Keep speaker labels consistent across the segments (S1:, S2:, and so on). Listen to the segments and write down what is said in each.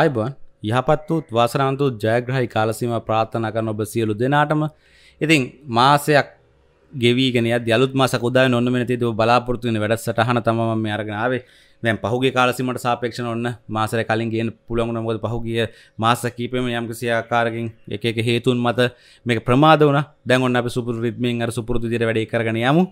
S1: ආයිබන් යහපත් වූත් වාසනාන්තුත් ජයග්‍රහහි කාලසීම ප්‍රාථනා කරන ඔබ සියලු දෙනාටම ඉතින් මාසයක් ගෙවීගෙන යලුත් මසකොදා නොන්න මෙනති ව බලාපොරතුවන වැඩ සටහන තමම මේ අරගෙනාවේ මෙන් පහුගේ කාලසීමට සාපේක්ෂණ ඔන්න මාසර කලින් ගෙන් පුළොගුණ මොද පහුගිය මාස කීපම යම්කිසියාකාරකින් එක එක හේතුන් මත මේ ප්‍රමාද වන දැන් ඔන්න අප සුපුරු රිත්මෙන් අර සුපුරතු දිර වැඩේ කරගෙන යමු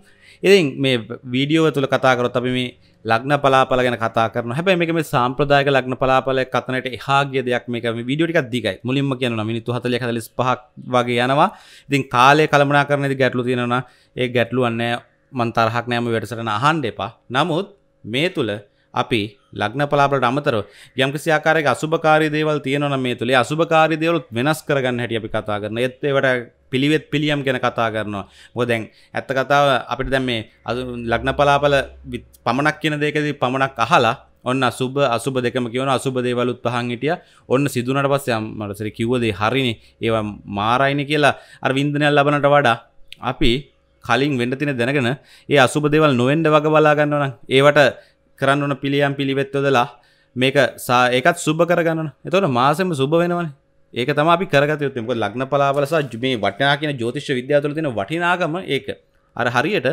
S1: ඉතින් මේ වීඩියෝ තුළ කතාකරොත් අපි මේ ලග්න පලාපල ගැන කතා කරන හැබැයි මේක මේ සාම්ප්‍රදායක ලග්න පලාපල කතනට එහාගේ දෙයක් මේක මේ වීඩියෝ ටිකක් දිගයි මුලින්ම කියනවා මිනිත්තු 40 45ක් වගේ යනවා ඉතින් කාලය කලමනාකරණයේදී ගැටලු තියෙනවා ඒ ගැටලු අන්නේ මන් තරහක් නෑම වැඩසටහන අහන්න එපා නමුත් මේ තුල අපි ලග්න පලාපලට අමතරව යම්කිසි ආකාරයක අසුභකාරී දේවල් තියෙනවා නම් මේ තුලේ අසුභකාරී දේවල් වෙනස් කරගන්න හැටි අපි කතා කරන. ඒත් ඒවට පිළිවෙත් පිළියම් ගැන කතා කරනවා. මොකද දැන් ඇත්ත කතාව අපිට දැන් මේ ලග්න පලාපල පමණක් කියන දෙකදී පමණක් අහලා ඔන්න අසුබ අසුබ දෙකම කියවන අසුබ දේවලුත් පහන් හිටිය ඔන්න සිදුනට පස්සේ මට සරි කිව්වදේ හරිනි ඒවා මාරයින කියලා අර වින්දනයක් ලබනට වඩා අපි කලින් වෙන්න තින දැනගෙන ඒ අසුබ දේවල් නොවෙන්ඩ වග බලාගන්නවන ඒවට කරන්න ඕන පිළියම් පිළිවෙත්වදලා මේක සා ඒකත් සුබ කරගන්න එතවට මාසම සුබ වෙනවන ඒක තම අපි කරගතයුත්තෙක ලක්න පලාබලසා ජුමේ වටනා කියන ජෝතිශ්‍ය විද්‍යාතුල තින වටිනාගම ඒක අර හරියට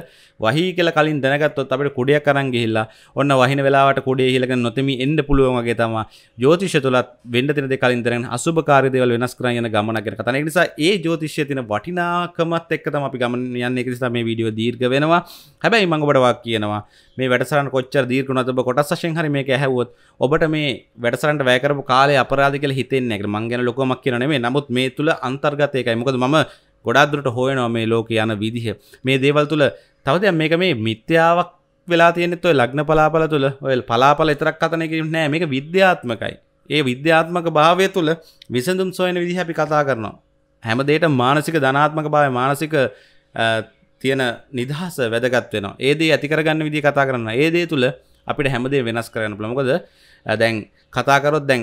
S1: වහි කියල කලින් දැනගත්තොත් අපට කුඩියක් කරන් ගිහිල්ලා ඔන්න වහින වෙලාවට කුඩේ හිලගෙන නොතෙමි එන්න පුළුවන් වගේ තමයි ජ්‍යොතිෂය තුලත් වෙන්න තියෙන දේ කලින් දැනගෙන අසුභකාරී දේවල් වෙනස් කරන් යන ගමනක් ගැන කතා කරන නිසා ඒ ජ්‍යොතිෂයේ තියෙන වටිනාකමත් එක්ක තමයි අපි ගමන යන්නේ ඒක නිසා මේ වීඩියෝ දීර්ඝ වෙනවා හැබැයි මම ඔබට වාක් කියනවා මේ වැඩසටහන කොච්චර දීර්ඝ වුණත් ඔබ කොටස් වශයෙන් හරි මේක ඇහුවොත් ඔබට මේ වැඩසටහනට වැය කරපු කාලය අපරාධ කියලා හිතෙන්නේ නැහැ. මං ගැන ලොකුමක් කියනවා නෙමෙයි. නමුත් මේ තුල අන්තර්ගතයකයි. මොකද මම ගොඩාදුරට හෝයනවා මේ ලෝක යන විදිහ මේ දේවල් තුළ තවද මේක මේ මිත්‍යාවක් වෙලා තියෙනෙත් ඔය ලග්න පලාපල තුළ ඔය පලාපල එතරක් කතනකිරීම නෑ මේක විද්‍යාත්මකයි ඒ විද්‍යාත්මක භාවය තුළ විසඳුම් සොයන විදිහ අපි කතා කරනවා. හැමදේට මානසික ධනාත්මක භාවය මානසික තියෙන නිදහස වැදගත් වෙනවා. ඒ දේ ඇති කරගන්න විදිහ කතා කරනවා. ඒ දේ තුළ අපිට හැමදේ වෙනස් කරන්න පුළුවන්. මොකද දැන් කතා කරොත් දැන්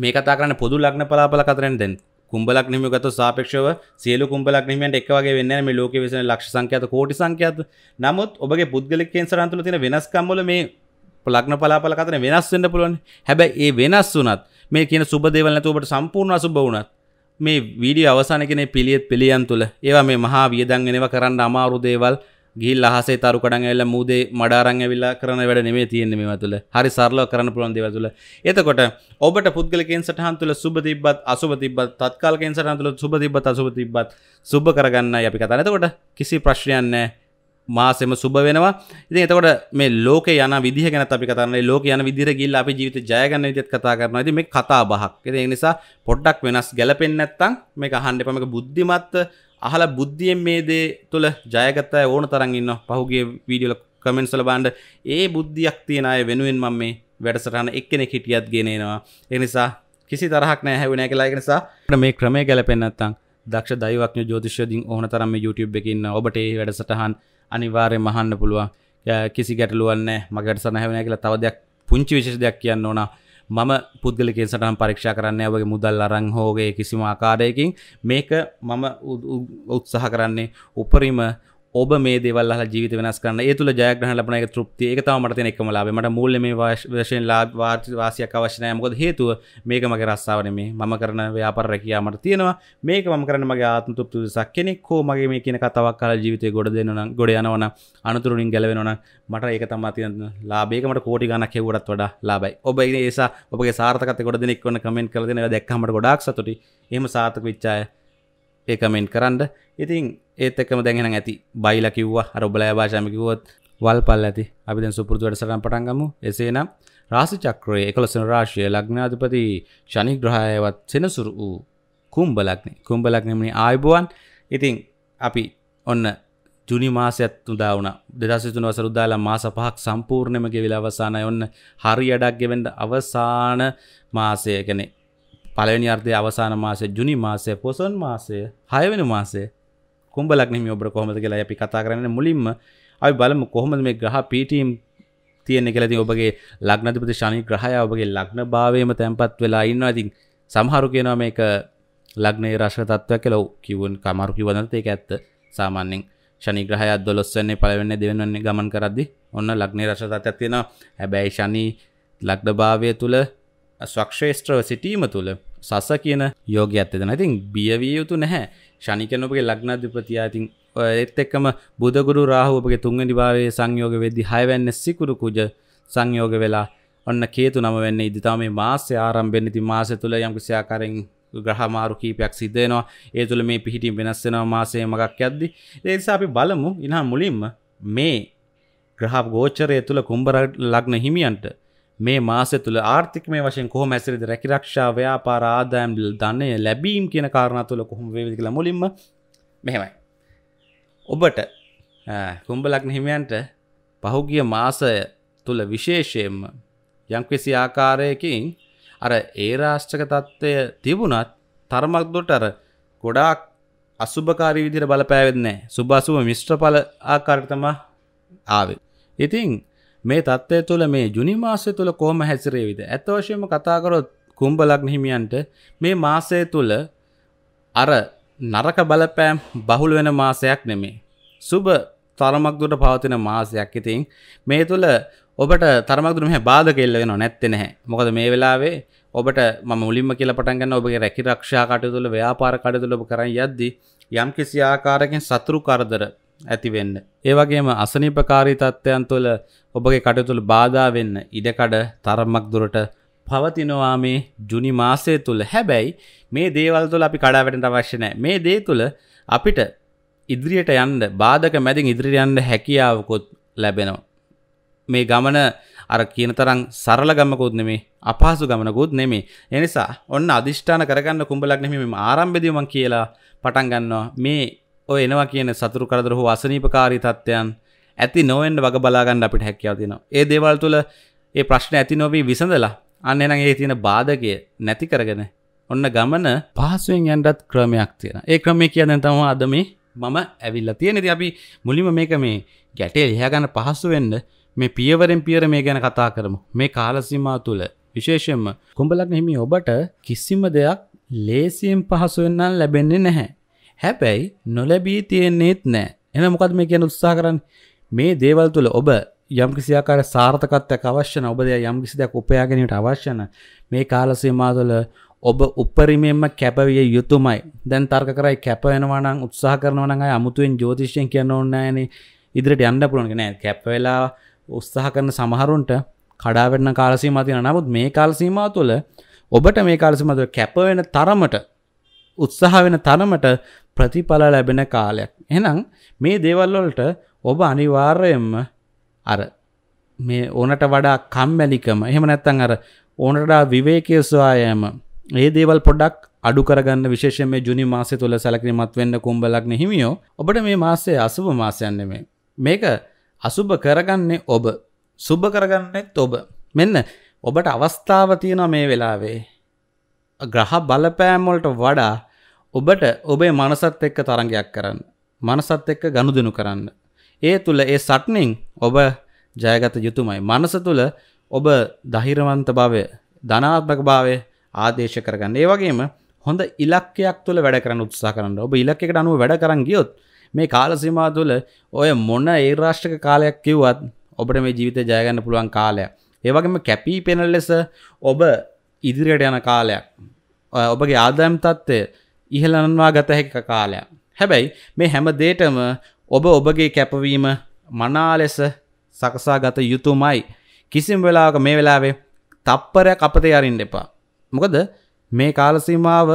S1: මේ කතා කරන්නේ පොදු ලග්න පලාපල කතරෙන් දැන් කුම්ඹලක් නිම ගත සාපක්ෂව සියලු කුම්ඹලක් නිමට එකවගේ වෙන්න මේ ලෝක වෙසන ලක්ෂ සංඛ්‍යත කෝටි සංඛ්‍යත නමුත් ඔබගේ පුද්ගලිකෙන් සරන්තුල තියෙන වෙනස්කම්වල මේ ලග්න පලාපල කතන වෙනස් වෙන්න පුළුවන් හැබැයි ඒ වෙනස් වුණත් මේ කියන සුබ දේවල් නැතුව ඔබට සම්පූර්ණ අසුබ වුණත් මේ වීඩියෝ අවසානයේ කෙනේ පිළියෙත් පිළියම් තුල ඒවා මේ මහා වියදම් වෙනවා කරන්න අමාරු දේවල් ගිල් අහසේ තරුකඩන් ඇල්ල මුදේ මඩාරං ඇවිල්ලා කරන වැඩ නෙමේ තියෙන්නේ මේවා තුළ හරි සරලව කරන්න පුළුවන් දේවල් තුළ එතකොට ඔබට පුද්ගලිකයෙන් සටහන් තුළ සුබ තිබ්බත් අසුබ තිබ්බත් තත්කාලිකයෙන් සටහන් තුළ සුබ තිබ්බත් අසුබ තිබ්බත් සුබ කරගන්නයි අපි කතා එතකොට කිසි ප්‍රශ්නයක් නැහැ මාසෙම සුබ වෙනවා ඉතින් එතකොට මේ ලෝක යන විදිහ ගැන අපි කතාරන්නේ ලෝක යන විදිහට ගිහිල්ලා අපි ජීවිත ජය ගන්න විදිහත් කතා කරනවා. ඉතින් මේ කතා බහක්. ඉතින් ඒ නිසා පොඩ්ඩක් වෙනස් ගැලපෙන්නේ නැත්නම් මේක අහන්න එපා. මේක බුද්ධිමත් අහල බුද්ධියෙන් මේ දේ තුළ ජයගතය ඕන තරන් ඉන්න පහුගේ වීඩියල කමෙන්සල බාන්ඩ ඒ බුද්ධියක් තියෙන අය වෙනුවෙන් මම මේ වැඩසටහන එක්කෙනෙ හිටියත් ගෙනෙනවා එනිසා කිසි තරහක් නෑ හැවනෑ කලාගෙන නිසා මේ ක්‍රමය ගැලපෙන්න්නත්තං දක්ෂ දයිවක්න ජෝතිෂ්‍යදින් ඕන තරම YouTube එකන්න ඔබට ඒ වැඩසටහන් අනිවාරය මහන්න පුළුවන් කිසි ගැටලුවන්න මගට සනහැවනෑ කියලා තවදයක් පුංචි විශෂ දෙයක් කියන්න ඕනා මම පුද්ගලිකෙන් සටහන් පරීක්ෂා කරන්න වගේ මුදල් අරං හෝගේ කිසිම ආකාරයකින් මේක මම උත්සාහ කරන්නේ උපරිම ඔබ මේ දෙවල් ජීවිත වෙනස් කරන්න තුළ ජයග්‍රහ ලබන එක තෘප්තිය එක තම මට එකම ලාබේ මට මුල්ල මේ වශයෙන් ලාවාර්ච වාසියක් අවශ්‍යනය මොකද හේතුව මේක මගේ රස්සාාවන මේ මම කරන ව්‍යාපර රැකයාමට තියෙනවා මේක මම කරන මගේ ආත්ම තුප්තු සක් කෙනෙක් හෝ මගේ මේ කියන කතාවක් කාල ජීවිතය ගොඩ දෙන්නන ගොඩ යනවන අනතුරුණින් ගැලවෙනවන මට ඒක තමා තියන ලාබේකමට කෝටි ගන්න කෙවරත් වඩා ලාබයි ඔබ ඒසා ඔබගේ සාර්ථකත ගොඩ දෙනෙක් වන කමෙන්ට කරදෙන දැක්කමට ගොඩක් සතුටි එම සාර්ථක විච්චාය ඒකමෙන්ට් කරන්න ඉතින් ඒත් එක්කම දැගෙන ඇති බයිල කිව්වා අරබලෑ භාෂමිකිවොත් වල් පල් ඇති අපිද සුපුරදුවට සටන් පටන්ගමු එසේනම් රාසි චක්‍රයේ එකලසන රාශය ලග්නාධපති ශනි ග්‍රහයවත් සෙනසුරු වූ කුම්බලක්නෙ කුම්බලක්නමනි ආයිබුවන් ඉතින් අපි ඔන්න ජුනි මාසයත් තුදාවන දෙදසිතුන වසරුදාලා මාස පහක් සම්පූර්ණයමගේ වෙලාවසානය ඔන්න හරි අඩක් ගෙවෙන්ඩ අවසාන මාසය කැනෙ පලවෙනි අර්ථය අවසාන මාසය ජුනි මාසය පොසොන් මාසය හයවෙන මාසේ කුම්ඹලක්නෙම ඔබට කොහොමද කියලා අපි කතා කරන්න මුලින්ම අපි බලමු කොහොමද මේ ග්‍රහ පීටීම් තියෙන කෙලති ඔබගේ ලක්නධපති ශනි ග්‍රහය ඔබගේ ලක්න භාවයම තැන්පත් වෙලා ඉන්නවා ඉතින් සමහරු කියනවා මේක ලග්නේ රශ්ක තත්ත්වයක් කියලා කිව්වන් කමරු කිව්වනත් ඒක ඇත්ත සාමාන්‍යයෙන් ශනි ග්‍රහයත් 12 වෙනි පළවෙනි දෙවෙනි ගමන් කරද්දී ඔන්න ලග්නේ රශ්ක තත්ත්වයක් තියෙනවා හැබැයි ශනි ලග්නභාවය තුල ස්වක්ෂේෂත්‍රව සිටීම තුළ සස කියන යෝග ඇත්තද නැතින් බියවිය යුතු නැහැ ශනිකනපගේ ලක්නාධිපතියාතින් එත් එක්කම බුදගුරු රාහුවපගේ තුන්ගනි භාවය සංයෝග වෙද්දි හයවැන්න සිකුරු කුජ සංයෝග වෙලා ඔන්න කේතු නම වෙන්න ඉදිතාම මේ මාස්‍ය ආරම්භෙන් ඉති මාස තුළ යම්කිසියාකරෙන් ග්‍රහමාරු කීපයක් සිද්ධයනවා ඒ තුළ මේ පිහිටින් වෙනස්සෙනවා මාසය මගක් ඇද්දි ඒනිසා අපි බලමු ඉනා මුලින්ම මේ ග්‍රහ ගෝචරය තුළ කුම්බර ලග්න හිමියන්ට මේ මාසය තුළ ආර්ථිකමය වශයෙන් කොහොම ඇසිරිද රැකිරක්ෂා ව්‍යාපාර ආදායම් ධනය ලැබීම් කියන කාරණා තුළ කොහොම වේවිද කියලා මුලින්ම මෙහෙමයි. ඔබට කුම්භ ලග්න හිමියන්ට පහුගිය මාසය තුළ විශේෂයෙන්ම යම්කිසි ආකාරයකින් අර ඒ රාෂ්ටක தত্ত্বය තිබුණත් තරමක් දුරට අර ගොඩාක් අසුභකාරී විදිහට බලපෑවෙන්නේ නැහැ. සුභ අසුභ මිශ්‍ර ඵල ආකාරයට තමයි ආවේ. ඉතින් මේ තත්ත්වය තුළ මේ ජුනි මාසය තුළ කොහොම හැසිරේවිද ඇත්තවශයම කතාකරොත් කුම්ඹලක් හිමියන්ට මේ මාසය තුළ අර නරක බලපෑම් බහුල වෙන මාසයක් නෙමේ. සුබ තරමක්දුට පවතින මාසයක් ඉතින් මේ තුළ ඔබට තරමක්දුරම බාධ කෙල්ල වෙන නැත්තෙ නැහැ මොකද මේ වෙලාවේ ඔබට මුලින්ම කියල පටන්ගන්න ඔබගේ රැකි රක්ෂා කටතුළ ව්‍යාපාර කටතුළ ඔබ කරන්න යද්දි යම් කිසි ආකාරකින් සතුරු කරදර ඇතිවෙන්න. ඒවගේම අසනීපකාරී තත්ත්වයන් තුළ ඔබගේ කටතුළ බාධා වෙන්න ඉඩකඩ තරමක් දුරට පවතිනවා මේ ජුනි මාසය තුළ හැබැයි මේ දේවල් තුළ අපි කඩාවැටට අවශ්‍යනෑ මේ දේ තුළ අපිට ඉදිරියට යන්න බාධක මැදින් ඉදිරියන්න හැකියාවකුත් ලැබෙනවා. මේ ගමන අර කියන තරම් සරල ගමකුත් නෙමේ අපහසු ගමනකුත් නෙමේ එනිසා ඔන්න අධිෂ්ඨාන කරගන්න කුඹලක් නෙමේ මේ ආරම්භයේදී මම කියලා පටන් ගන්නවා මේ ඔය එනවා කියන සතුරු කරදර හෝ අසනීපකාරී තත්ත්වයන් ඇති නොවෙන්ඩ වග බලාගන්න අපිට හැකියාව තිනවා ඒ දේවල් තුළ ඒ ප්‍රශ්න ඇති නොවී විසඳලා අන්න එනම් ඒ තියෙන බාධකය නැති කරගෙන ඔන්න ගමන පහසුවෙන් යන්ඩත් ක්‍රමයක් තියෙන ඒ ක්‍රමය කියන්න තම අද මේ මම ඇවිල්ල තියෙනෙති අපි මුලිම මේක මේ ගැටේ ලිහගන්න පහසුවෙන්ඩ මේ පියවරෙන් පියර මේ ගැන කතා කරමු මේ කාලසිමා තුළ විශේෂෙන්ම කුඹලක් හිමි ඔබට කිසිම දෙයක් ලේසියෙන් පහසුවෙන්න්න ලැබෙන්නේ නැහැ හැබැයි නොලැබී තියෙන්නේෙත් නෑ එන මොකද මේ කියන උත්සා කරන්න මේ දේවල් තුළ ඔබ යම් කිසියාකාර සාර්ථකත්වයක් අවශ්‍යන ඔබදය යම් කිසිදයක් උපයාගැනීමට අවශ්‍යන මේ කාලසීමා තුළ ඔබ උපරිමෙන්ම කැපවිය යුතුමයි දැන් තර්ක කරයි කැපවෙනවනම් උත්සාහ කරනවනඟයි අමුතුවෙන් ජෝතිෂයෙන් කියන්න ඕන්නෑන ඉදිරිට යන්න පුළුවන් නෑ කැපවෙලා උත්සාහ කරන සමහරුන්ට කඩාවැටන කාලසීම තින නමුත් මේ කාලසීමා තුළ ඔබට මේ කාලසිමතුව කැපවෙන තරමට උත්සාහ වෙන තරමට ප්‍රතිඵල ලැබෙන කාලයක්. එහෙනම් මේ දේවල් වලට ඔබ අනිවාර්යයෙන්ම අර මේ ඕනට වඩා කම්මැලිකම එහෙම නැත්නම් අර ඕනට වඩා විවේකයේ සොයායම මේ දේවල් පොඩ්ඩක් අඩු කරගන්න විශේෂයෙන් මේ ජුනි මාසය තුල සැලකිලිමත් වෙන්න කුඹලක් නෙහිමියෝ ඔබට මේ මාසය අසුබ මාසයක් නෙමෙයි. මේක අසුබ කරගන්නේ ඔබ. සුබ කරගන්නෙත් ඔබ. මෙන්න ඔබට අවස්ථාව තියෙනවා මේ වෙලාවේ ග්‍රහ බලපෑම්වලට වඩා ඔබට ඔබේ මනසත් එක්ක තරගයක් කරන්න. මනසත් එක්ක ගනුදෙනු කරන්න. ඒ තුළ ඒ සට්නිං ඔබ ජයගත යුතුමයි. මනස තුළ ඔබ දහිරවන්ත භාවය ධනාත්මක භාවය ආදේශ කරගන්න. ඒ වගේම හොඳ ඉලක්කයක් තුළ වැඩ කරන්න උත්සා කරන්න ඔබ ඉලක්කට අනුව වැඩ කරන්න ගියොත් මේ කාලසිමා තුළ ඔය මොන ඒ රාෂ්ට්‍රක කාලයක් කිව්වත් ඔබට මේ ජීවිතය ජයගන්න පුළුවන් කාලයක්. ඒවගේම කැපී පෙනල් ලෙස ඔබ ඉදිරියට යන කාලයක් ඔබගේ ආදායම් තත්ත්වය ඉහලනන්වා ගත හැක කාලයක් හැබැයි මේ හැම දේටම ඔබ ඔබගේ කැපවීම මනා ලෙස සකසා ගත යුතුමයි කිසිම වෙලාක මේ වෙලාවේ තප්පරයක් අපතේ අරින්න එපා මොකද මේ කාලසීමාව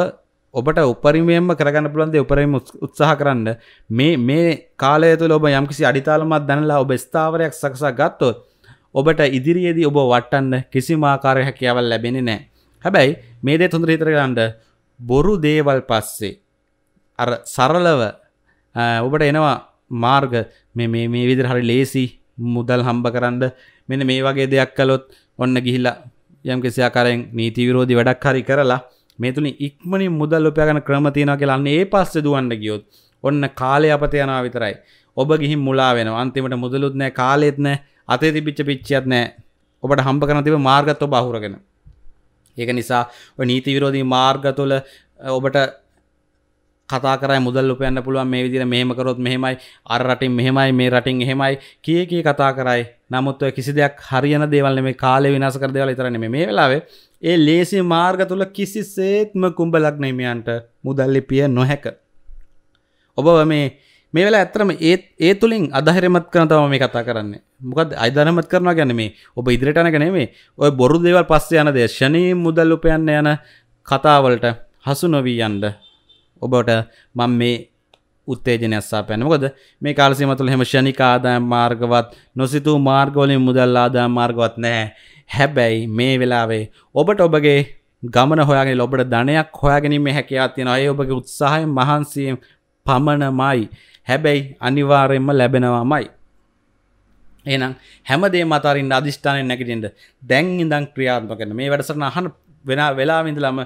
S1: ඔබට උපරිමයෙන්ම කරගන්න පුළන්ද උපරම උත්සාහ කරන්න මේ මේ කාලය තුළ ඔබ යම්කිසි අඩිතාලමත් දැනලා ඔබ ස්ථාවරයක් සකසා ගත්තොත් ඔබට ඉදිරියේදී ඔබ වටන්න කිසිමාකාරය හැකියාවල් ලැබෙන නෑ හැබැයි මේ දේ තුොඳ හිතරගන්නට බොරු දේවල් පස්සේ අර සරලව ඔබට එනවා මාර්ග මේ මේ විදිර හරි ලේසි මුදල් හම්බ කරන්න මෙන මේ වගේ දෙයක් කලොත් ඔන්න ගිහිල්ලා යම් කෙසි ආකාරයෙන් නීති විරෝධී වැඩක් හරි කරලා මේ තුලින් ඉක්මනින් මුදල් උපයාගන්න ක්‍රම තියෙනවා කියලා අන්න ඒ පස්සේ දුවන්න ගියොත් ඔන්න කාලය අපත යනවා විතරයි. ඔබ ගිහින් මුලා වෙනවා. අන්තිමට මුදලුත් නැහැ, කාලෙත් නැහැ, අතේ තිබිච්ච පිච්චියත් නැහැ. ඔබට හම්බ කරන තිබෙන මාර්ගත් ඔබ අහුරගෙන. ඒක නිසා නීති විරෝධී මාර්ග තුළ ඔබට කතාර මුදල් උපයන්න පුළුවන් මේ විදිර මේමකරොත් මෙහෙමයි අර රටින් මෙහෙමයි මේ රටින් එහෙමයි කිය කිය කතා කරයි නමුත් කිසි දෙයක් හරියන දේවල්න මේ කාලේ විනාසකර දෙවල ඉතරන මේ වෙලාවේ ඒ ලේසි මාර්ග තුළ කිසි සේත්ම කුම්ඹලක් නේමයන්ට මුදල්ලිපිය නොහැක. ඔබ මේ මේ වෙලා ඇත්තරම ඒත් ඒ තුළින් අදහරමත් කරන තම මේ කතා කරන්නේ මොකද අධරමත් කරනවා ගැන මේ ඔබ ඉදිරිටන ගැනේ මේ ඔය බොරු දේවල් පස්සේ යන දේශනී මුදල් උපයන්න යන කතාවලට හසු නොවී යන්ඩ ඔබට මං මේ උත්තේජනයස්සා පැනකොද මේ කාලසිම තුළ හෙම ෂණිකාදායම් මාර්ගවත් නොසිතු මාර්ගෝලින් මුදල් ආදායම් මාර්ගවත් නැහැ හැබැයි මේ වෙලාවේ ඔබට ඔබගේ ගමන හොයාගෙන ඔබට ධනයක් හොයාගැනීම හැකයා තියෙන අය ඔබගේ උත්සාහය මහන්සියෙන් පමණමයි හැබැයි අනිවාරයෙන්ම ලැබෙනවාමයි එනම් හැමදේ මතරින් අධිෂ්ඨානය නැකටෙන්ට දැන් ඉඳං ක්‍රියාත්මකන මේ වැඩසරන අහන වෙන වෙලාවිඳලම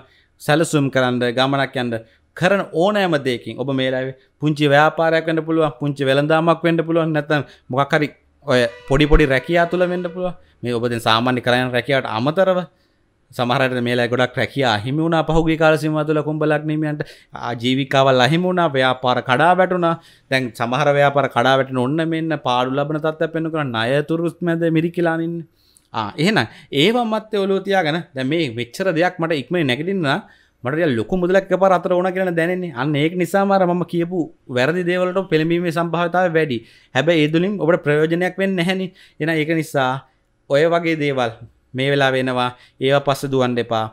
S1: සැලසුම් කරන්න ගමනක් යන්ට කරන ඕනෑම දෙකින් ඔබ මේලාව පුංචි ව්‍යාපාරයක් වන්න පුළුවන් පුංචි වෙළඳදාමක් වඩ පුළුවන් නැතන් මොකක්කරි ඔය පොඩි පොඩි රැකයා තුළ වෙන්න පුළුව මේ ඔබද සාමාන්‍ය කරයන් රැකයාට අමතරව සමහරට මේලා ගොඩක් රැකයා හිමිුණ පහුගේ කාලසිම තුල කුම්ඹලක් නීමයන්ට ජීවිකාවල් අහිමුණා ව්‍යාපාර කඩා වැටුණ දැන් සමහර ව්‍යාපාර කඩාවැට ඔන්න මෙන්න පාඩු ලබන තත්ත පෙන්ු කර නයතුරුත් මැද මිරිකිලානින් එහෙන ඒවා මත්ත ඔලෝතියා ගැන දැ මේ වෙච්චර දෙයක් මට ඉක්ම නැගටින්න මට ලොකු මුදලක් ප අතර ඕන කියෙන දැනන්නේ අන්න ඒක් නිසාමර ම කියපු වැරදි දේවලට පෙළඹීමේ සම්භාවතාව වැඩි හැබැ ඒදුලින් ඔබට ප්‍රයෝජනයක් වෙන්න හැනි එන ඒක නිසා ඔය වගේ දේවල් මේ වෙලා වෙනවා ඒව පස්ස දුවන් දෙපා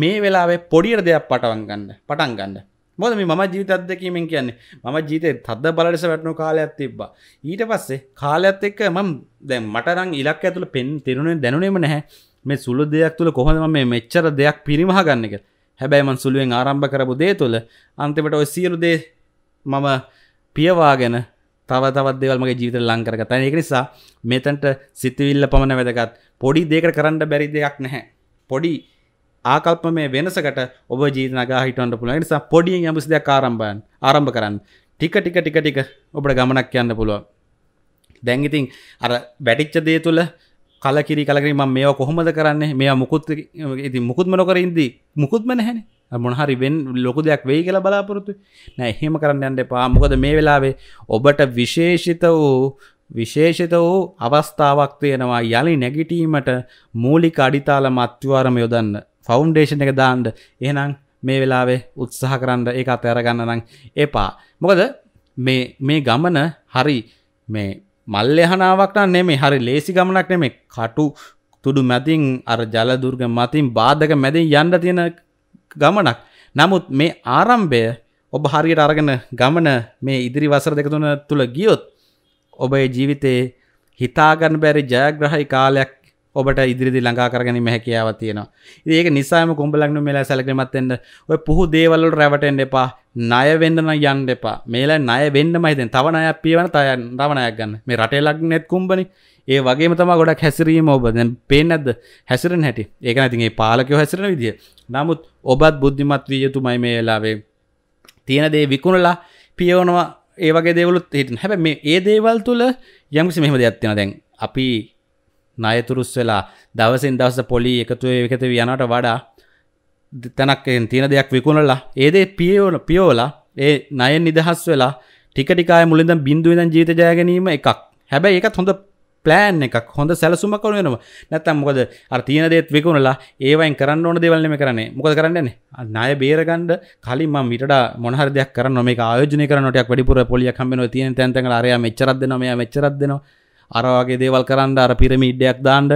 S1: මේ වෙලාවේ පොඩියට දෙයක් පටවන් ගන්න පටන් ගන්න මොද මේ මම ජීවිත අත්දැකීමෙන් කියන්නේ මම ජීතය තද බලටස වැටනු කාලයක් තිබ්බා ඊට පස්සේ කාලයක්ත් එක්ක මම දැන් මටරං ඉලක් ඇතුළ පෙන් තිරුණේ දැනුනේම නැහැ මේ සුළු දෙයක් තුළ කොහොඳ මේ මෙච්චර දෙයක් පිරිමහ ගන්න එක හැබැයිමන් සුළුවෙන් ආරම්භ කරපු දේ තුළ අන්තිමට ඔය සියලු දේ මම පියවාගෙන තවතවත් දෙවල්මගේ ජීවිත ලංකරගත ඒක නිසා මෙතන්ට සිතවිල්ල පමණ වැදගත් පොඩි දෙකට කරන්න බැරි දෙයක් නැහැ පොඩි ආකල්ප මේ වෙනසකට ඔබ ජීත නගා හිටවන්න පුළුවන් නිසා පොඩියෙන් යම්ස් දෙයක් ආරම්භයන් ආරම්භ කරන්න ටික ටික ටික ටික ඔබට ගමනක් යන්න පුළුවන් දැන් ඉතින් අර වැටිච්ච දේ තුල කලකිරි කලකිරි මම මේවා කොහොමද කරන්නේ මේවා මුකුත් ඉතින් මුකුත්ම නොකර ඉඳි මුකුත්ම නැහැනේ මොහරි වෙන් ලොක දෙයක් වෙයි කියලා බලාපොරොත්තු නෑ එහෙම කරන්න යන්න එපා මොකද මේ වෙලාවේ ඔබට විශේෂිත වූ විශේෂිත වූ අවස්ථාවක් තියෙනවා යළි නැගිටීමට මූලික අඩිතාල මත්්‍යවාරම යොදන්න ෆෞන්ඩේෂන් එක දාන්ඩ එහනම් මේ වෙලාවේ උත්සාහ කරන්න ඒ අත ඇරගන්න නම් එපා මොකද මේ මේ ගමන හරි මේ මල්ලෙහනාවක් නෙමේ හරි ලේසි ගමනක් නෙමේ කටු තුඩු මැතින් අර ජලදුර්ග මතින් බාධක මැදින් යන්න තියෙන ගමනක් නමුත් මේ ආරම්භය ඔබ හරියට අරගෙන ගමන මේ ඉදිරි වසර දෙක තුන තුළ ගියොත් ඔබේ ජීවිතයේ හිතාගන්න බැරි ජයග්‍රහයි කාලයක් ඔබට ඉදිරිදි ලංකා කරගැනීම හැකියාව තියෙනවා. ඉතින් ඒක නිසාම කුඹලගනු මේලා සැලකෙමත් වෙන්න ඔය පුහු දේවල් වල රැවටෙන්න එපා. ණය වෙන්න නම් යන්න එපා. මේලා ණය වෙන්නමයි දැන් තව ණයක් පියවන තව ණයක් ගන්න. මේ රටේ ලග්නෙත් කුඹනේ. ඒ වගේ තම ගොඩක් හැසිරීම ඔබ දැන් පේන ඇද හැසිරෙන් හැටි ඒක ඇතිගේ පාලකව හැසිරෙන විදිිය නමුත් ඔබත් බුද්ධිමත් විය යුතුමයි මේ වෙලාවේ තියෙන දේ විකුණලා පියවනවා ඒවගේ දෙවලුත් හිට හැබ මේ ඒ දේවල් තුළ යම්කිසි මෙහම දෙයක්ත්තින දැන් අපි නයතුරුස් වෙලා දවසින් දවස පොලි එකතු එකත යනට වඩා තැනක් තියෙන දෙයක් විකුණලා ඒදේ පියවන පියෝලා ඒ නයෙන් නිදහස් වෙලා ටිකටිකාය මුලින්ද බින්දුවදන් ජීත ජයගැනීම එකක් හැබැයි එකත් හොඳ ප්ලෑන් එකක් හොඳ සැලසුමක් වෙනවා නැත්තම් මොකද අර තියෙන දේත් විකුණලා ඒවයින් කරන්න ඕන දේවල් නෙමෙයි කරන්නේ මොකද කරන්නේ ණය බේරගන්න කලින් මම විතරට මොන හරි දෙයක් කරන්න මේක ආයෝජනය කරන ටිකක් වැඩිපුර පොලියක් හම්බෙනවා තියෙන තැන් තැන් වල අරයා මෙච්චරක් දෙනවා මෙයා මෙච්චරක් දෙනවා අර වගේ දේවල් කරන්න අර පිරමීඩ්ඩයක් දාන්න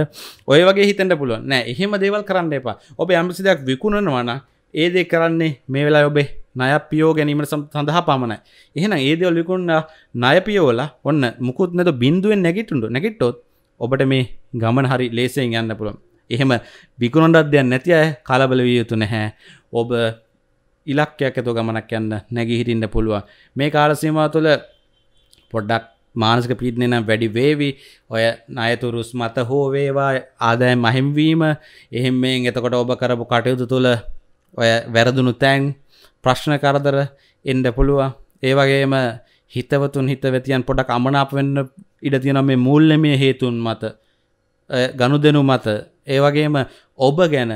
S1: ඔය වගේ හිතෙන්ට පුළුවන් නෑ එහෙම දේවල් කරන්න එපා ඔබ යම්සි දෙයක් විකුණනවනා ඒදේ කරන්නේ මේ වෙලා ඔබේ නයපියෝ ගැනීමට සඳහා පමණයි එහෙන ඒද ඔලිකුන්න නයපියෝල ඔන්න මුකුත් නැත බින්දුවෙන් නැගිටුන්ඩු නැගිට්ටොත් ඔබට මේ ගමන හරි ලේසයෙන් යන්න පුළුවන් එහෙම විකුණොඩක් දෙයක් නැති අය කලබල විය යුතු නැහැ ඔබ ඉලක්කයක් ඇතු ගමනක් යන්න නැගිහිටින්න පුළුවන් මේ කාලසීමා තුළ පොඩ්ඩක් මානසික පීඩනය නම් වැඩි වේවි ඔය නයතුරුස් මත හෝ වේවා ආදාය මහිම්වීම එහෙම මෙන් එතකොට ඔබ කරපු කටයුතු තුළ ඔය වැරදුනු තැන් ප්‍රශ්න කරදර එන්ඩ පුළුවන් ඒ වගේම හිතවතුන් හිතවතියන් පොඩක් අමනාප වෙන්න ඉඩ තියෙන මේ මුල්ලමේ හේතුන් මත ගණු දෙනු මත ඒ වගේම ඔබ ගැන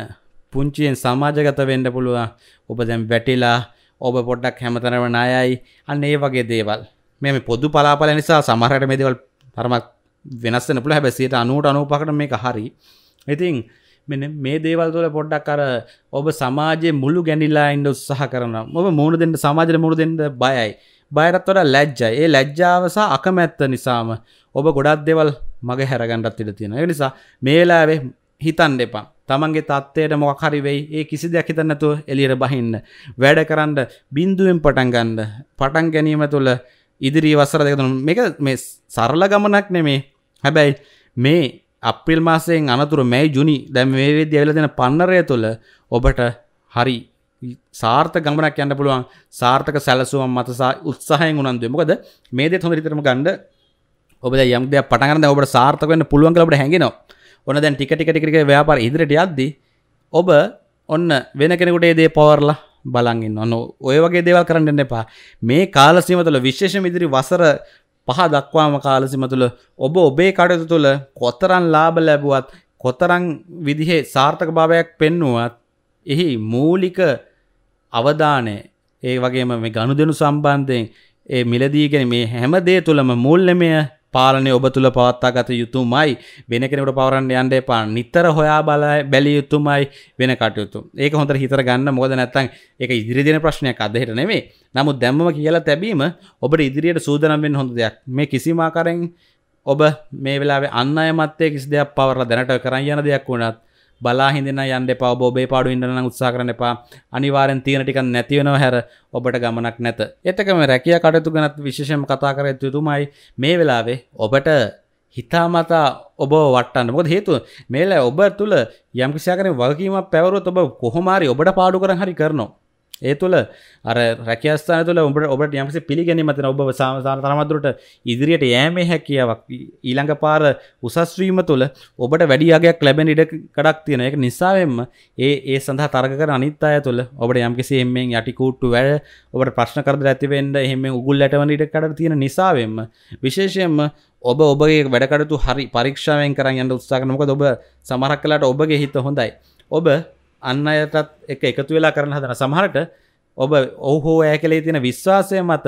S1: පුංචියෙන් සමාජගත වෙන්න පුළුවන් ඔබ දැම් වැටිලා ඔබ පොඩ්ඩක් හැමතනව නායයි අන්න ඒ වගේ දේවල් මේ පොදු පලාපල නිසා සමහරට මේ දේවල් තරමක් වෙනස්සෙන පුළ හැබැසිට අනුවට අනුපකට මේක හරි ඉතින් මෙන මේ දේවල්තුල පොඩ්ඩක් අර ඔබ සමාජය මුළු ගැනිල්ලා ඉන්ඩ උත්සාහ කරන ඔබ මුණ දෙට සමාජයට මුණ දෙට බයයි බයරත්වට ලැජ්ජ ඒ ලැජ්ජාවස අකමැත්ත නිසාම ඔබ ගොඩක් දෙවල් මගේ හැරගණඩත් ඉට තියෙන නිසා මේලාවේ හිතන් දෙපා තමන්ගේ තත්වයට මොකහරිවෙයි ඒ කිසි දෙයක් හිතන්නතු එලියට බහින්න වැඩ කරන්න බින්දුවෙන් පටන්ගන්න පටන් ගැනීම තුළ ඉදිරී වසර දෙකතුන මේක මේ සරල ගමනක් නෙමේ හැබැයි මේ අප්‍රිල් මාසයෙන් අනතුර මැයි ජුනි දැම් මේ වෙද ඇවිල දෙන පන්නරය තුළ ඔබට හරි සාර්ථ ගමනක් යන්න පුළුවන් සාර්ථක සැලසුවම් මතසා උත්සාහයෙන් උනන්දුව මොකද මේ දෙ හොඳ රිතරම ගණ්ඩ ඔබ යම්ද පටගන්න ඔබට සාර්ථකවන්න පුළුවන් ලබට හැඟෙනවා ඔන්න දැන් ටිකටිකටිකරික ව්‍යාපාර ඉදිරිට යද්දී ඔබ ඔන්න වෙන කෙනෙකුට ඒදේ පවරලා බලන්ගන්න ඔන්න ඔය වගේ දේවල් කරන්න එන්න එපා මේ කාලසීමතුල විශේෂ ඉදිරි වසර පහ දක්වාම කාලසිම තුළ ඔබ ඔබේ කටයුතු තුළ කොතරන් ලාභ ලැබුවත් කොතරං විදිහේ සාර්ථක භාවයක් පෙන්නුවත් එහි මූලික අවධානය ඒ වගේම මේ ගණු දෙනු සම්බන්ධයෙන් ඒ මිලදීගෙන මේ හැම දේ තුළම මුල්ලමය පාලනය ඔබ තුළ පවත්තා ගත යුතුමයි වෙන කෙනෙකුට පවරන්න යන්න එපා නිතර හොයා බල බැලිය යුතුමයි වෙන කටයුතු ඒක හොඳට හිතර ගන්න මොකද නැත්තම් ඒක ඉදිරිදින ප්‍රශ්නයක් අදහෙට නෙමේ නමුත් දැම්ම කියලා තැබීම ඔබට ඉදිරියට සූදනම් වෙන්න හොඳ දෙයක් මේ කිසිමාකාරයෙන් ඔබ මේ වෙලාවේ අන්න අය මත්තේ කිසි දෙයක් පවරලා දැනට කරන් යන දෙයක් වුණත් බලා හිඳන්න යන්න එපා ඔබේ පාඩු ඉන්නන උත්සා කරන එපා අනිවාරෙන් තියෙන ටිකක් නැතිවෙනව හැර ඔබට ගමනක් නැත එතකම රැකිය කටයුතු ගැනත් විශේෂම කතා කර යුතුමයි මේ වෙලාවේ ඔබට හිතාමතා ඔබ වටන්න මොද හේතු මේලා ඔබ තුළ යම්කිසියා කරන වගකීමක් පැවරුවොත් ඔබ කොහොමාරි ඔබට පාඩු කරන් හරි කරනවා ඒ තුළ අර රැකස්ථාන තුළ ඔබට ඔබට යමසි පිළිගැනීමතින ඔබ තරමදුරට ඉදිරියට යෑමේ හැකියාවක් ඊළඟ පාර උසස්වීම තුළ ඔබට වැඩියගයක් ලැබෙන ඉඩ කඩක් තියෙන එක නිසාවෙන්ම ඒ ඒ සඳහා තර්ග කර අනිත් අය තුළ ඔබට යම්කිසි එෙන් යටිකූට්ටු වැඩ ඔබට ප්‍රශ්න කරද ඇතිවෙන්ඩ එහෙම උගුල් ඇටවන ඉඩ කඩ තියෙන නිසාවෙන්ම විශේෂයෙන්ම ඔබ ඔබගේ වැඩකටතු හරි පරීක්ෂාවෙන් කරන්න යන්න උත්සාහනමක ඔබ සමරක් කලාට ඔබගේ හිත හොඳයි ඔබ අන්න අයටත් එක එකතු වෙලා කරන හදන සමහරට ඔබ ඔහෝ ඇ කලේ තින විශ්වාසය මත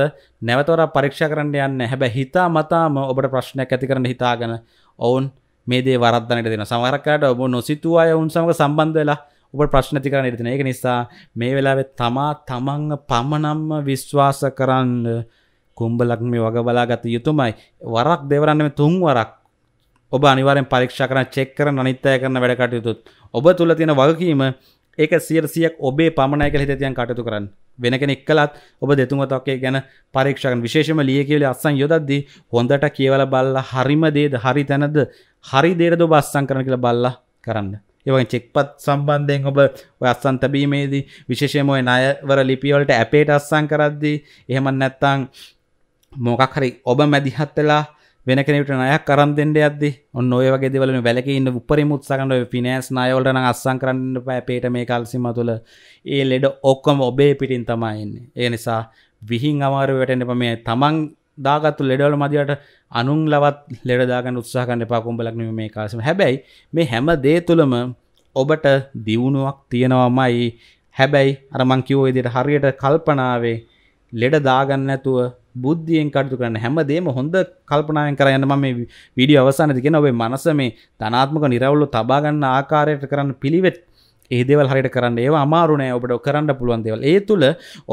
S1: නැවතවර පරීක්ෂ කරන්න යන්න හැබැ හිතා මතාම ඔබට ප්‍රශ්නයක් ඇති කරන හිතාගෙන ඔවුන් මේදේ වරදනට දෙන සමහරකට ඔබ නොසිතුව අය උන් සමඟ සම්බන්ධ වෙලා ඔබ ප්‍රශ්නති කරන ඉතින ඒක නිසා මේ වෙලාවෙ තමා තමන්ග පමණම්ම විශ්වාස කරන්න කුම්ඹලක්මි වග බලාගත යුතුමයි වරක් දෙවරන්නම තුන් වරක් ඔබ අනිවාරෙන් පරීක්ෂා කරන චෙක් කරන අනිත්තය කරන වැඩකටයුතුත් ඔබ තුළ තියෙන වගකීම ඒක සියරසියක් ඔබේ පමණයි කළ හිතතියන් කටයුතු කරන්න වෙන කෙනෙක් කලත් ඔබ දෙතුන්වතක්කේ ගැන පරීක්ෂකන් විශේෂම ලිය කියවල අස්සන් යොදද්දී හොඳට කියවල බල්ල හරිම දේද හරි තැනද හරි දේරද ඔබ අස්සං කරන කියලා බල්ලා කරන්න ඒවගේ චෙක්පත් සම්බන්ධයෙන් ඔබ ඔය අස්සන් තැබීමේදී විශේෂයම ඔය නයවර ලිපියවලට ඇපේට අස්සං කරද්දී එහෙම නැත්තං මොකක් හරි ඔබ මැදිහත් වෙලා වෙන කෙනෙට නයක් කරම් දෙෙන්ට අද ඔන්න ඔය වගේ දෙවල වැලක ඉන්න උපරි මුත්සකන්ඩ ෆිනස් නයවලටන අස්සං කරන්න පෑපේට මේ කල්සිම තුළ ඒ ලෙඩ ඔක්කොම ඔබේ පිටින් තමයින්න ඒ නිසා විහින් අමාරු වැටෙන එප මේ තමන් දාගත්තු ලෙඩවල මදිට අනුන් ලවත් ලෙඩදාගන්න උත්සාහකන්න පාකුම්ඹලක්න මේ කාසම හැබැයි මේ හැම දේ තුළම ඔබට දියුණුවක් තියෙනවමයි හැබැයි අරමංකිවෝ ඉදිට හරියට කල්පනාවේ ලෙඩ දාගන්න ඇතුව බුද්ධියෙන් කටතු කරන්න හැමදේම හොඳ කල්පනාවෙන් කරයන්න මම විඩිය අවසානති කියෙන ඔබේ මනස මේ තනාත්මක නිරවුල්ලු තබාගන්න ආකාරයට කරන්න පිළිවෙත් ඒදවල් හරිට කරන්න ඒ අමාරුණය ඔබට කරන්න පුළුවන් දෙවල් ඒ තුළ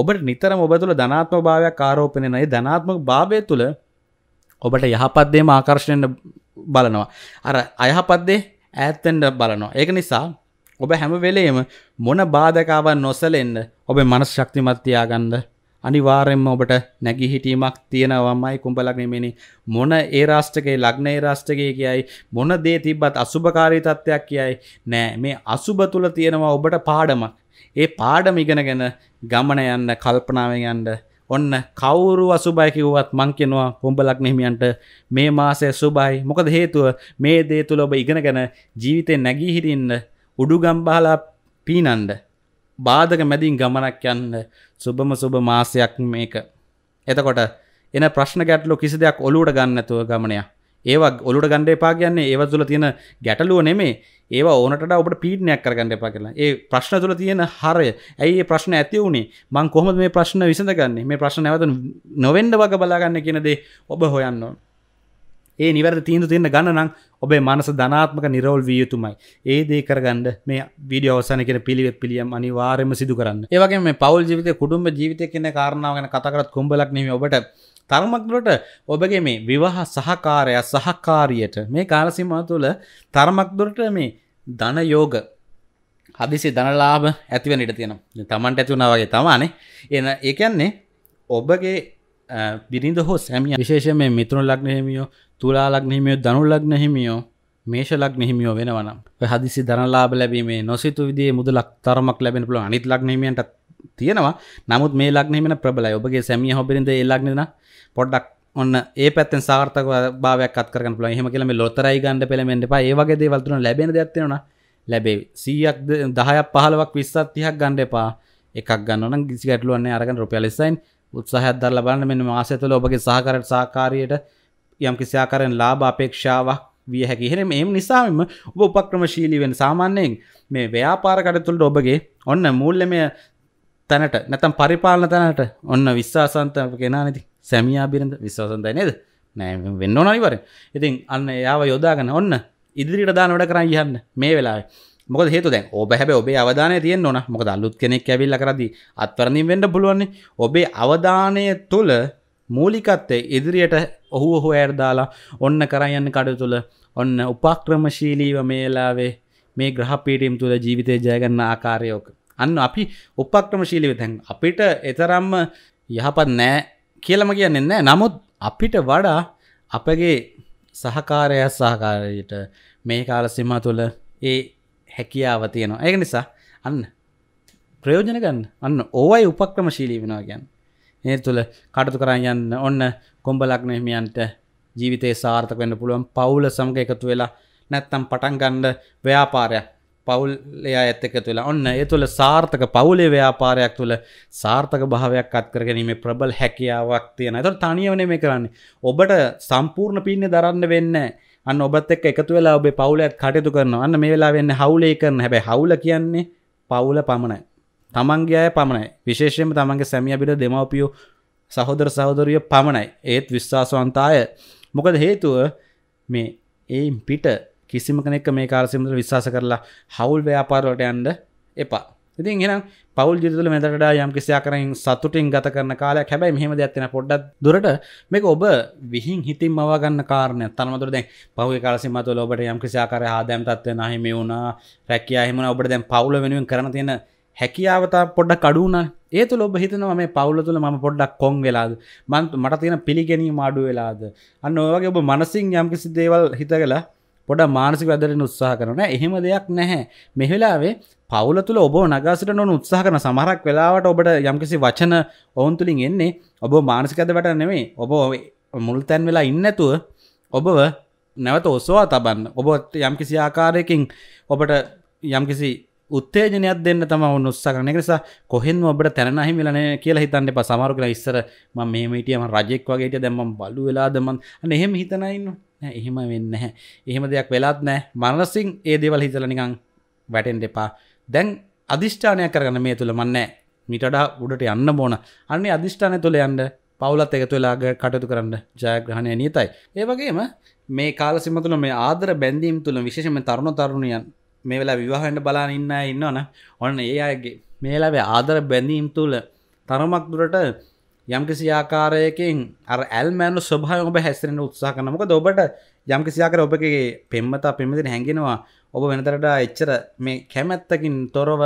S1: ඔබට නිතරම ඔබ තුළ ධනාත්ම භාවයක් ආරෝපණයනයි ධනාත්මක භාවය තුළ ඔබට යහපත්දේම ආකර්ශණයට බලනවා අර අයහපත්දේ ඇත්තෙන්ට බලනවා ඒක නිසා ඔබ හැම වෙලේම මොන බාධකාවන් නොසලෙන්න්න ඔබේ මනස් ශක්තිමත්තියාගන්ද අනිවාරෙන්ම ඔබට නැගි හිටීමක් තියෙනවමයි කුම්ඹලක්නෙමනි මොන ඒ රාෂ්ටකයේ ලග්නය රාෂ්ටකය කියයි මොන දේ තිබ්බත් අසුභකාරී තත්ත්වයක් කියයි නෑ මේ අසුභ තුළ තියෙනවා ඔබට පාඩමක් ඒ පාඩම ඉගෙනගෙන ගමන යන්න කල්පනාවෙන් යන්න ඔන්න කවුරු අසුභයි කිව්වත් මං කියනවා හොඹලක් හිමියන්ට මේ මාසය සුභයි මොකද හේතුව මේ දේ තුල ඔබ ඉගෙනගෙන ජීවිතේ නැගී හිටින්න උඩුගම් බහලා පීනන්න බාධක මැදින් ගමනක් යන්න සුබම සුබ මාසයක් මේක. එතකොට එන ප්‍රශ්න ගැටලු කිසි දෙයක් ඔලුට ගන්නතුව ගමනය ඒවා ඔලුට ගණ්ඩ එපා කියන්නේ ඒව තුළ තියෙන ගැටලුව නෙමේ ඒ ඕනට ඔබට පීටනයක් කරගන්න එපා කියලා ඒ ප්‍රශ්න තුළ තියෙන හරය ඇයි ප්‍රශ්න ඇති වුණේ මං කොහොම මේ ප්‍රශ්න විසඳගන්නේ මේ ප්‍රශ්න නැවත නොවෙන්ඩ වග බලාගන්න කියනදේ ඔබ හොයන්නවා ඒ නිවැර තීන්දු තියන්න ගන්නනම් ඔබේ මනස ධනාත්මක නිරවල් විය යුතුමයි ඒ දේ කරගන්න මේ වීඩියෝ අවසාන කියන පිළිවෙත් පිළියම් අනිවාර්යයෙන්ම සිදු කරන්න. ඒ වගේම මේ පෞල් ජීවිතේ කුටුම්බ ජීවිතය කියන කාරණාව ගැන කතා කරත් කොම්බලක් නෙමෙයි ඔබට තරමක්දුරට ඔබගේ මේ විවාහ සහකාරය සහකාරියට මේ කාලසීමාව තුළ තරමක්දුරට මේ ධන යෝග හදිසි ධනලාභ ඇතිවෙන ඉඩ තියෙනවා. තමන්ට ඇති වුණා වගේ තමානේ. එන ඒ කියන්නේ ඔබගේ බිරිඳ හෝ සැමියා විශේෂයෙන් මේ මිතුරු ලග්න හිමියෝ තුලාලක් නහිමියෝ දනුල්ලක් නැහිමියෝ මේෂලක් නහිමියෝ වෙනවනම් හදිසි දනලාබ ලැබීමේ නොසිතු විදේ මුදලක් තරමක් ලැබෙන පුළ අනිත් ලක් නහිමියන්ට තියෙනවා නමුත් මේ ලක්නෙමෙන ප්‍රබලයි ඔබගේ සැමිය හොබරින්ද ඒ ලක්නෙන පොඩ්ඩක් ඔන්න ඒ පැත්තෙන් සාර්ථක භාවයක් අත්කරන පුළුවන් එහෙම කියලා මේ ලොතරැයි ගන්න පෙළඹෙන්න එපා. ඒ වගේ දේවල් තුන ලැබෙන දෙයක් තියෙනවා ලැබෙයි. 100ක් 10ක් 15ක් 20ක් 30ක් ගන්න එපා. එකක් ගන්නවා නම් කිසි ගැටලුවක් නැහැ. අරගෙන රුපියල් 20යින් උත්සාහයක් දරලා බලන්න මෙන්න මාසය තුළ ඔබගේ සහකාරයට සහකාරියට යම් කිසියාකරෙන් ලාබ අපේක්ෂාවක් විය හැකි හෙන එම නිසාම ඔබ උපක්‍රමශීලීවෙන් සාමාන්‍යයෙන් මේ ව්‍යාපාරකට තුළට ඔබගේ ඔන්න මුල්ලමය තැනට නැතම් පරිපාලන තැනට ඔන්න විශ්වාසන්තව කෙනා නති සැමියා බිරඳ විශ්වාසන්තයි නේද නෑ වෙන්න ඕනනිවර ඉතින් අන්න යාව යොදාගන්න ඔන්න ඉදිරිට දාන වැඩ කරන්න යන්න මේ වෙලාවේ මොක හේතු දැන් ඔබ හැබ ඔබේ අවධානය තියෙන්න්න ඕන මොක දල්ලුත් කෙනෙක් ඇවිල්ල කරදි අත්වරණින් වෙන්න පුළුවන්නේ ඔබේ අවධානය තුළ මූලිකත්තේ ඉදිරියට ඔහු ඔහු ඇර්දාලා ඔන්න කරයන්න කඩු තුළ ඔන්න උපක්‍රමශීලීව මේලාවේ මේ ග්‍රහපීටීම් තුළ ජීවිතය ජයගන්න ආකාරයෝක අන්න අපි උපක්‍රමශීලිව තැන් අපිට එතරම්ම යහපත් නෑ කියලම කියන්නෙ නෑ නමුත් අපිට වඩා අපගේ සහකාරයක් සහකාරයට මේ කාල සිම තුළ ඒ හැකියාව තියෙනවා ඒක නිසා අන්න ප්‍රයෝජන ගන්න අන්න ඕවයි උපක්‍රමශීලී වෙනවා ගැන් ඒ තුළ කටතු කරන්න යන්න ඔන්න කොම්ඹලක්න හිමියන්ට ජීවිතේ සාර්ථක වන්න පුළුවන් පවුල සමඟ එකතු වෙලා නැත්තම් පටන්ගන්න ව්‍යාපාරයක් පවුල්ලයා ඇත් එක තුළ ඔන්න ඒ තුළ සාර්ථක පවුලේ ව්‍යාපාරයක් තුළ සාර්ථක භාවයක් අත්කර ගැනීම ප්‍රබල් හැකියාවක් තියෙන තොට තනියවනේ මේ කරන්නේ ඔබට සම්පූර්ණ පින්න දරන්න වෙන්න අන්න ඔබත් එක් එකතු වෙලා ඔබේ පවුලත් කටයුතු කරන අන්න මේ වෙලා වෙන්න හවුලේ කරන හැබැ හවුල කියන්නේ පවුල පමණයි තමන්ගේ අය පමණයි විශේෂයම තමන්ගේ සැමිය පිට දෙමවපියෝ සහෝදර සහෝදරිය පමණයි ඒත් විශ්වාසවන්තාය මොකද හේතුව මේ ඒ පිට කිසිම කෙනෙක් මේ කාරසිමුදර විශ්වාස කරලා හවුල් ව්‍යාපාරවලට යන්න එපා ඉතින් එහෙනම් පවුල් ජීවිතවල මෙතනට යම් කිසි ආකාරයෙන් සතුටින් ගත කරන කාලයක් හැබැයි මෙහෙම දෙයක් තියෙන පොඩ්ඩක් දුරට මේක ඔබ විහිං හිතින් මවා ගන්න කාරණයක් තනමතර දැන් පහුගිය කාල සීමාව තුළ ඔබට යම් කිසි ආකාරයේ ආදායම් තත්ත්වය නැහැ මේ වුණා රැකියාව එහෙම වුණා ඔබට දැන් පවුල වෙනුවෙන් කරන්න තියෙන හැකියාවත පොඩ්ඩ කඩුන ඒ තුළ ඔබ හිතනවා මේ පවුල තුළ ම පොඩ්ඩක් කොන් වෙලාද මන් මට තියෙන පිළිගැනීම අඩු වෙලාද අන්න ඔවගේ ඔබ මනසිං යම්කිසි දේවල් හිත කලා පොඩ මානසික වැදරෙන් උත්සාහ කරන එහෙම දෙයක් නැහැ මෙහෙලාවේ පවුල තුළ ඔබ නගසිට නොන උත්සාහ කරන සමහරක් වෙලාවට ඔබට යම්කිසි වචන ඔවුන් තුළින් එන්නේ ඔබ මානසිකද වැට නෙමේ ඔබ මුල් තැන් වෙලා ඉන්නඇතුව ඔබව නැවත ඔස්වා තබන්න ඔබත් යම්කිසි ආකාරයකින් ඔබට යම්කිසි උත්තේජනයක් දෙන්න තම උත්සාකරන නිසා කොහෙන්ම ඔබට තැන හිමිලන කියලා හිතන්න එපා සමහරු කියලා ඉස්සර මම මෙහෙම හිටියම රජෙක් වගේ හිටිය දැන් මම බලු වෙලාද මන් අන්න එහෙම හිතන ඉන්න නෑ එහෙම වෙන්නේ නැහැ. එහෙම දෙයක් වෙලත් නෑ. මනසින් ඒ දේවල් හිතලා නිකන් වැටෙන්න එපා. දැන් අදිෂ්ඨානයක් කරගන්න මේ තුල මන්නේ මිටඩා උඩට යන්න ඕන. අන්නේ අදිෂ්ඨානය තුල යන්න පවුලත් එකතු වෙලා කටයුතු කරන්න ජයග්‍රහණය නියතයි. ඒ වගේම මේ කාල සිම තුළ මේ ආදර බැඳීම් තුළ විශේෂම තරුණ තරුණියන් මේ වෙලා විවාහෙන්ට බලාන ඉන්න ඉන්නවන ඔන්න ඒ අයගේ මේ ලැබේ ආදර බැඳීම් තුළ තරමක් දුරට යම්කිසි ආකාරයකින් අර ඇල්මෑනු ස්වභාව ඔබ හැසිරෙන උත්සාහ කරනමක ඔබට යම්කිසිආකර ඔබගේ පෙම්මතා පෙමතින හැඟෙනවා ඔබ වෙනතරට එච්චර මේ කැමැත්තකින් තොරව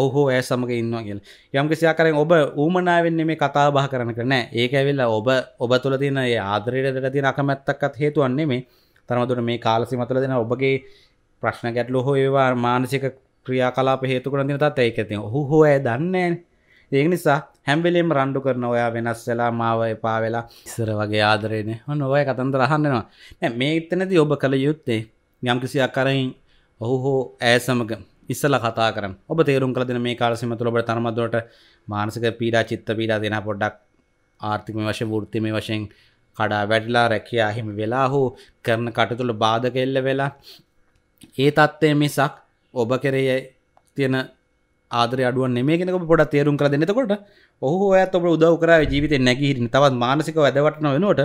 S1: ඔහෝ ඇ සමඟ ඉන්නවා කියල යම්කිසිආකරෙන් ඔබ ඌමනාවෙන්න මේ කතා බහ කරන කරනෑ ඒක ඇවිල්ල ඔබ ඔබ තුළ තින ආදරයට දර තින අකමැත්තක්කත් හේතුවන්නේ මේ තරමතුර මේ කාලසි මතුල දෙෙන ඔබගේ ප්‍රශ්න ගැටලු හෝ ඒවා මානසික ක්‍රියාකලාප හේතු කරන දින තත් ඒක ඉතින් ඔහු හෝ ඇය දන්නේ නැහැ ඒක නිසා හැම වෙලෙම රණ්ඩු කරන ඔයා වෙනස් වෙලා මාව එපා වෙලා ඉස්සර වගේ ආදරේනේ ඔන්න ඔය කතන්දර අහන්න වෙනවා නෑ මේ එතනදී ඔබ කල යුත්තේ යම්කිසි ආකාරයෙන් ඔහු හෝ ඇය සමග ඉස්සලා කතා කරමු. ඔබ තේරුම් කළ දෙන මේ කාල සීම තුළ ඔබට තරමද්දොට මානසික පීඩා, චිත්ත පීඩා දෙන පොඩ්ඩක් ආර්ථිකමය වශයෙන්, වෘත්තිමය වශයෙන් කඩා වැටිලා රැකියා හිමි වෙලා හෝ කරන කටයුතු වල බාධක එල්ල වෙලා ඒ තත්ත්වය මිසක් ඔබ කෙරේ තියෙන ආදර අඩුව නෙමෙක පොට තේරුම් කර දෙන්නතකොට ඔහු ඇත් ඔබ උදව කරා ජීවිත නැගහිරි තවත් මානසික වැදවටන වෙනට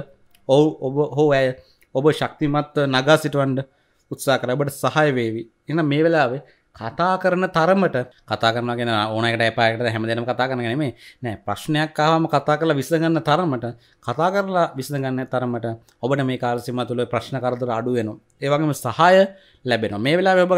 S1: ඔවු ඔබ හෝ ඇය ඔබ ශක්තිමත් නගා සිටුවන්ඩ උත්සා කරබට සහය වේවි එන මේ වෙලාවේ කතා කරන තරමට කතා කරනගෙන ඕනකට එපාකට හැමදෙනම කතා කරන ගැනීමේ නෑ ප්‍රශ්නයක් ආවම කතා කරලා විසඳගන්න තරමට කතා කරලා විසඳගන්න තරමට ඔබට මේ කාලසිම තුළ ප්‍රශ්න කරදර අඩු වෙනවා. ඒ වගේම සහාය ලැබෙනවා. මේ වෙලාවේ ඔබ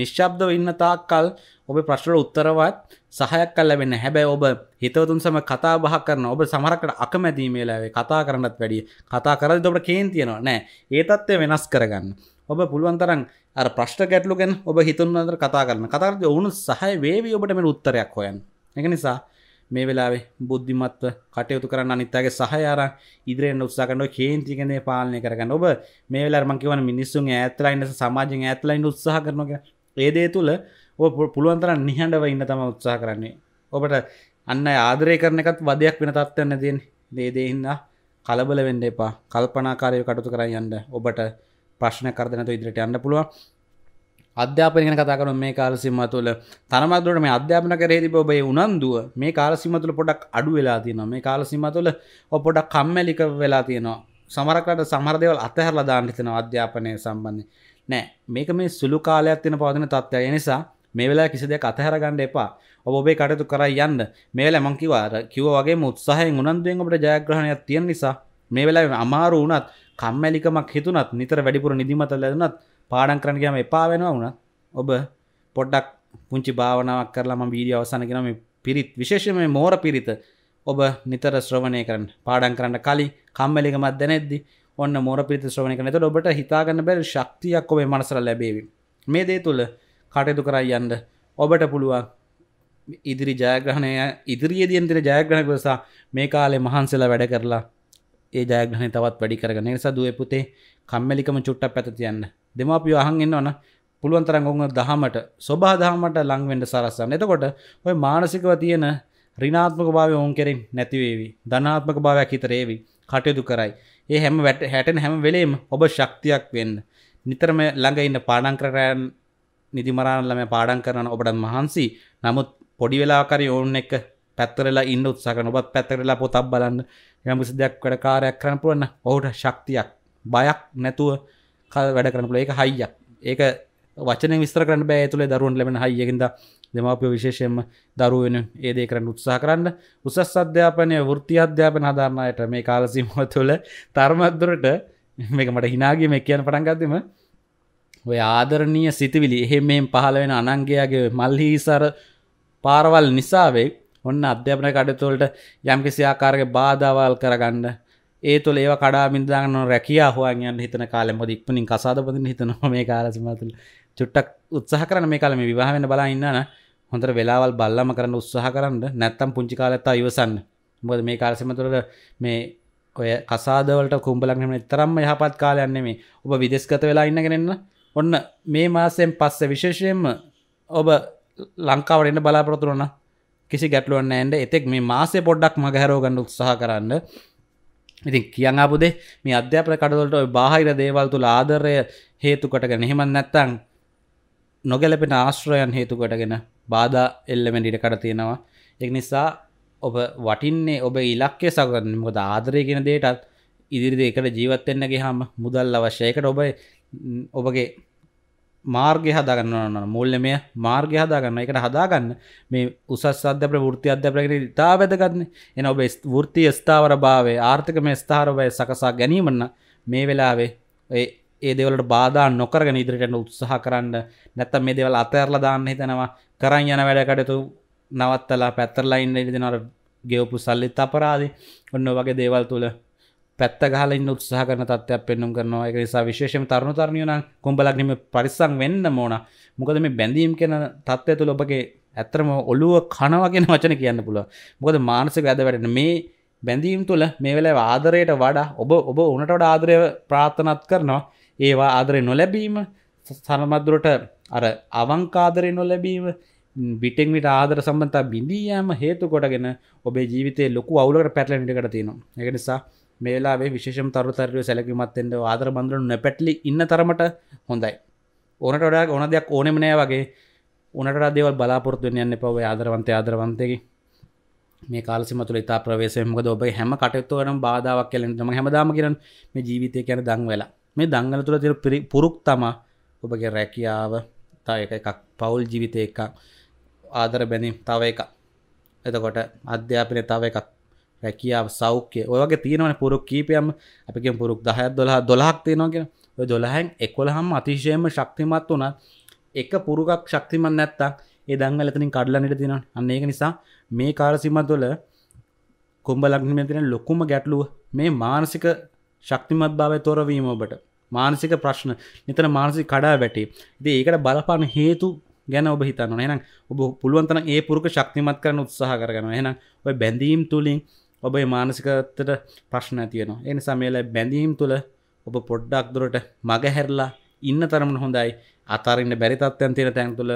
S1: නිශ්ශබ්දව ඉන්න තාක්කල් ඔබ ප්‍රශ්නවලට උත්තරවත් සහයක් ලැබෙන්න. හැබැයි ඔබ හිතවතුන් සමග කතා බහ කරන ඔබ සමහරකට අකමැති මේ වෙලාවේ කතා කරන්නත් වැඩිය. කතා කරද්දී ඔබට කේන් තියනවා. නෑ. ඒ தත්ත්වය වෙනස් කරගන්න. ඔබ පුළුවන්තරන් අර ප්‍රශ්ට ගැටලු ගැන ඔබ හිතුන්නන්තර කතා කරන කතාරද ඔවුනු සහය වේවී ඔබට මෙ උත්තරයක් හොයන් එක නිසා මේ වෙලාවේ බුද්ධිමත්ව කටයුතු කරන්න අනිත්තාගේ සහයාර ඉදිරෙන් උත්සාකන්ඩ කේන්තිකනය පාලනය කරගන්න ඔබ මේ වෙලා මංකිවන මිනිස්සුන් ඇතලයින්න සමාජෙන් ඇතලයින් උත්සාහ කරනක ඒදේ තුළ ඔ පුළුවන්තර නිහඬව ඉන්න තම උත්සාහ කරන්නේ ඔබට අන්න ආදරය කරන එකත් වදයක් වෙන තත්වන්න තියෙන දේදේහින්ද කලබල වෙන්න එපා කල්පනාකාරය කටුතු කරයන්න ඔබට ප්‍රශ්න කරදනතු ඉදිරිට අන්න පුළුවන් අධ්‍යාපනගෙන කතාකරු මේ කාලසිම තුළ තරමත්තුට මේ අධ්‍යාපන කරෙහිදි ඔබේ උනන්දුව මේ කාලසිම තුළ පොඩක් අඩු වෙලා තියෙනවා මේ කාලසිම තුළ ඔපොඩක් කම්මැලික වෙලා තියෙනවා සමරකට සමරදවල් අතහැරලා දාන්නතන අධ්‍යාපනය සම්බන්ධ නෑ මේක මේ සුළු කාලයක් තින පවතින තත්ත්වය නිසා මේ වෙලා කිසි දෙයක් අතහැර ගන්න එපා ඔබේ කටයුතු කරයි යන්න මේ වෙලාව මං කිව්වා කිව්වා වගේ උත්සාහයෙන් උනන්දුවෙන් ඔබට ජයග්‍රහණයක් තියෙන නිසා මේ වෙලාවේ අමාරු වුණත් කම්මැලිකමක් හිතුනත් නිතර වැඩිපුර නිදිමත ලැබුණත් පාඩම් කරන්න ගියාම එපා වෙනවා වුණත් ඔබ පොඩ්ඩක් පුංචි භාවනාවක් කරලා මම වීඩියෝ අවසන් කරනවා මේ පිරිත් විශේෂයෙන්ම මෝර පිරිත ඔබ නිතර ශ්‍රවණය කරන්න පාඩම් කරන්න කලින් කම්මැලිකමක් දැනෙද්දි ඔන්න මෝර පිරිත ශ්‍රවණය කරන. එතකොට ඔබට හිතා ගන්න බැරි ශක්තියක් ඔබේ මනසට ලැබේවි. මේ දේ තුල කටයුතු කරා යන්න ඔබට පුළුවන් ඉදිරි ජයග්‍රහණය ඉදිරියේදී එන ජයග්‍රහණය කරසා මේ කාලේ මහන්සිලා වැඩ කරලා ඒ ජයග්‍රහණය තවත් වැඩි කරගන්න නිසා දුවේ පුතේ කම්මැලිකම චුට්ටක් පැත තියන්න දෙමාපියෝ අහන් ඉන්නවනම් පුළුවන් තරම් උන් දහමට සබහා දහමට ලං වෙන්න සලස්සන්න. එතකොට ওই මානසිකව තියෙන ඍණාත්මක භාවය උන් කෙරෙන් නැති වේවි. ධනාත්මක භාවයක් හිතට ඒවි. කටයුතු කරයි. ඒ හැම හැටෙන හැම වෙලෙම ඔබ ශක්තියක් වෙන්න. නිතරම ළඟ ඉන්න පාඩම් කරන නිදිමරාන ළමයා පාඩම් කරන ඔබට මහන්සි. නමුත් පොඩි වෙලාවකරි ඕන් එක පැත්තරලා ඉන්න උත්සාහ කරන ඔබත් පැත්තරලා පොතක් බලන්න යමුසි දෙයක් වැඩ කාරයක් කරන්න පුළුවන්න ඔහුට ශක්තියක් බයක් නැතුව කල් වැඩ කරනපුල ඒක හයියක් ඒක වචන විස්තර කරන්න බෑ තුළ දරුවන් ලැබෙන හයියකින්ද දෙමාපිය විශේෂයෙන්ම දරුවෙන ඒදේ කරන්න උත්සා කරන්න උසස් අධ්‍යාපනය වෘත්ති අධ්‍යාපන හදාරණයට මේ කාලසිම තුළ තර්මත්දුරට මේක මට හිනාගේ මේ කියන පටන්ගත්දම ඔය ආදරණීය සිතිවිලි එහෙම මෙම පහළ වෙන අනංගයාගේ මල්හිසර පාරවල් නිසාවෙක් ඔන්න අධ්‍යාපන කටතුවලට යම්කිසි ආකාරක බාධාවල් කරගන්න ඒ තුළ ඒ කඩා මිදදාගන්න රැකියා හුවන්යන් හිතන කාලෙ මොද ඉක්මනින් කසාදපදින් හිතනවා මේ කාලසිමතුළ චුට්ටක් උත්සාහ කරන මේ කාලම විවාහවෙන බලා ඉන්නන හොඳට වෙලාවල් බල්ලම කරන්න උත්සාහ කරන්න නැත්තම් පුංචි කාලත්තා ඉවසන්න මොද මේ කාලසිමතුළට මේ ඔය කසාදවලට කුම්ඹලක්නම තරම්ම යහපත් කාලයන්නේ මේ ඔබ විදෙස්ගත වෙලා ඉන්නගෙනන්න ඔන්න මේ මාසයෙන් පස්ස විශේෂයෙන්ම ඔබ ලංකාවරන්න බලාපොරතුරන්න කිසි ගැටලුවන්න ඇන්ඩ එතෙක් මේ මාසේ පොඩ්ඩක් මගහැරෝගන්න උත්සාහ කරන්න ඉතින් කියන් අපපුදේ මේ අධ්‍යාපන කටවලට බාහිර දේවල් තුළ ආදරය හේතුකටගෙන හෙමන් නැත්තං නොගැලපෙන ආශ්‍රයන් හේතුකටගෙන බාධ එල්ලමෙන්ඩිට කට තියෙනවා එක් නිසා ඔබ වටින්නේ ඔබ ඉලක්කය සකරන්න මොද ආදරය ගෙන දේටත් ඉදිරිදේකට ජීවත්වෙන්නගේ හාම මුදල් අවශ්‍යයකට ඔබ ඔබගේ මාර්ගය හදාගන්න මුල්ලමය මාර්ගය හදාගන්න එකට හදාගන්න මේ උසස් අධ්‍යපට ෘති අධ්‍යපරගෙන ඉතා වැදගන්න එන ඔබ ෘතිය ස්ථාවර භාවේ ආර්ථිකම ස්ථාරවය සකසා ගැනීමන්න මේ වෙලාවේ ඒ දෙවලට බාධා නොකරගෙන ඉදිරිටන උත්සාහ කරන්න නැත්තම් මේ දෙවල් අතඇරල දාන්න හිතනවා කරන් යන වැඩකටතු නවත්තලා පැත්තරලයින්න ඉදිනට ගෙවපු සල්ලිත් අපරාදි ඔන්න වගේ දේවල් තුළ පැත්ත ගහල ඉන්න උත්සාහ කරන තත්ත්වයක් පෙන්නුම් කරනවා එක නිසා විශේෂම තරුණ තරණයන කොඹලක්නම පරිස්සං වෙන්න මෝන මොකද මේ බැඳීම් කෙන තත්ත්වය තුළ ඔබගේ ඇත්තරම ඔලුව කනවගෙන වචන කියන්න පුළ මොකද මානසක ඇද වැටන මේ බැඳීම් තුළ මේ වෙලා ආදරයට වඩා ඔබ ඔබ උනටට ආදරය ප්‍රාථනත් කරනවා ඒවා ආදරය නොලැබීම සනමදුරට අර අවංකාදරය නොලැබීම බිටෙන් විට ආදර සම්බන්තා බිඳීයෑම හේතු කොටගෙන ඔබේ ජීවිතය ලොකු අවුලට පැටලනිටකට තියෙනවා එක නිසා මේලාේ විශේෂම තරුතරය සැලකිමත්තෙන්ට ආදර බඳරනු නැපැටලි ඉන්න තරමට හොඳයි ඕනට ඩා ඕන දෙයක් ඕනෙමනෑ වගේ උනට දේවල් බලාපොරත්තුවෙන් යන්න පව ආදරවන්තය ආදරවන්තයකි මේ කාලසිම තුළ ඉතා ප්‍රවේශයමක ඔබයි හැම කටයුත්තුවනම් බාධාවක් කලෙන් ම හැමදාම කරන මේ ජීවිතය කියන දං වෙලා මේ දංගල තුළ තිර පිරි පුරුක් තම ඔබගේ රැකියාව තා එක එකක් පවුල් ජීවිතය එක ආදර බැනීම් තව එක එතකොට අධ්‍යාපනය තව එකක් රැකියාව සෞඛ්‍ය ඔයගේ තියෙනවන පුරුක් කීපයම් අපිකින් පුරුක් දහය දොලහ දොලහක් තියෙනවාගෙන දොළහැන් එකොළහම් අතිශයම ශක්තිමත් වනත් එක පුරුගක් ශක්තිමන් නැත්තක් ඒ දංග ලතනින් කඩලනට තින අන්න ඒක නිසා මේ කාරසිමත් දොල කොම්ඹ ලක්නම තින ලොකුම ගැටලුව මේ මානසික ශක්තිමත් භාවය තොරවීම ඔබට මානසික ප්‍රශ්න නිතන මානසි කඩා වැටේ දේ ඒකට බලපාන හේතු ගැන ඔබ හිතන්න එනම් ඔබ පුළුවන්තන ඒ පුරුක ශක්තිමත් කරන උත්සාහ කරගන්න එනම් ඔය බැඳීම් තුළින් ඔබේ මානසිකත්තට ප්‍රශ්න තියනවා එනි සමේල බැඳීම් තුළ ඔබ පොඩ්ඩක් දුරට මගහැරලා ඉන්න තරමන හොඳයි අතරන්න බැරිතත්යන් තියෙන තැන් තුළ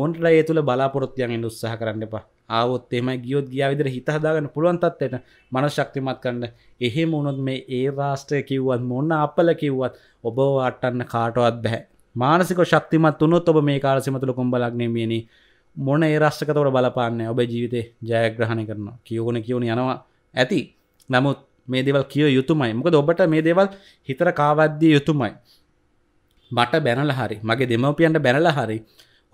S1: ඕන්ටල ඒ තුළ බලාපොරොත්තියන්ෙන් උත්සාහ කරන්න එපා ආවොත් එම ගියොත් ගියා විදිර හිතහදාගන්න පුළුවන්තත්වයට මන ශක්තිමත් කරන්න එහෙම වුණොත් මේ ඒ රාෂ්ට්‍රය කිව්වත් මොන්න අපල කිව්වත් ඔබ අටන්න කාටවත් බැහැ මානසික ශක්තිමත් වනොත් ඔබ මේ කාලසිම තුළ කොම්බලක්නේ මියනි මොන ඒ රාෂ්ටකතවට බලපාන්න ඔබ ජීවිතය ජයග්‍රහණය කරනවා කියවුණ කියවුණ යනවා ඇති නමුත් මේ දෙවල් කිය යුතුමයි මොකද ඔබට මේ දෙවල් හිතර කාවද්දී යුතුමයි මට බැනල හරි මගේ දෙමවපියන්ට බැනල හරි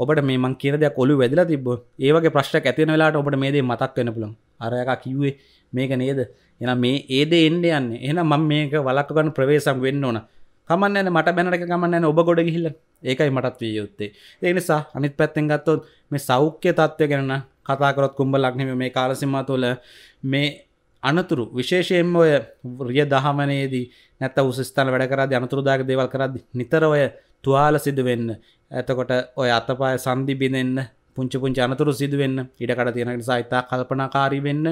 S1: ඔබට මේ මං කියනද කොළු වැදලා තිබ ඒවගේ ප්‍රශ්ට ඇතින වෙලාට ඔබට මේ දේ මතක් වෙන පුළන් අරයක කිව්වේ මේක නේද එන මේ ඒද එන්ඩ යන්න එන මං මේක වලක්කගන්න ප්‍රවේශම් වෙන්න ඕන කමන්න මට බැනට ගමන්න ඔබ ගොඩ හිල්ල ඒකයි මටත් විය යුත්තේ ඒ නිසා අනිත් පැත්තෙන් ගත්තොත් මේ සෞඛ්‍ය තත්ත්වය ගැන කතාකරොත් කුම්ඹ ලක්නම මේ කාලසිම්ම තුළ මේ අනතුරු විශේෂයෙන්ම ඔය රිය දහමනේදී නැත උසස්ථාන වැඩ කරද අනතුරුදාක දේවල් කරද නිතර ඔය තුවාල සිදුවෙන්න ඇතකොට ඔය අතපාය සන්දිබිඳෙන්න පුංචි පුංචි අනතුරු සිදුවෙන්න ඉඩකට තියෙනට සහිතා කල්පනකාරී වෙන්න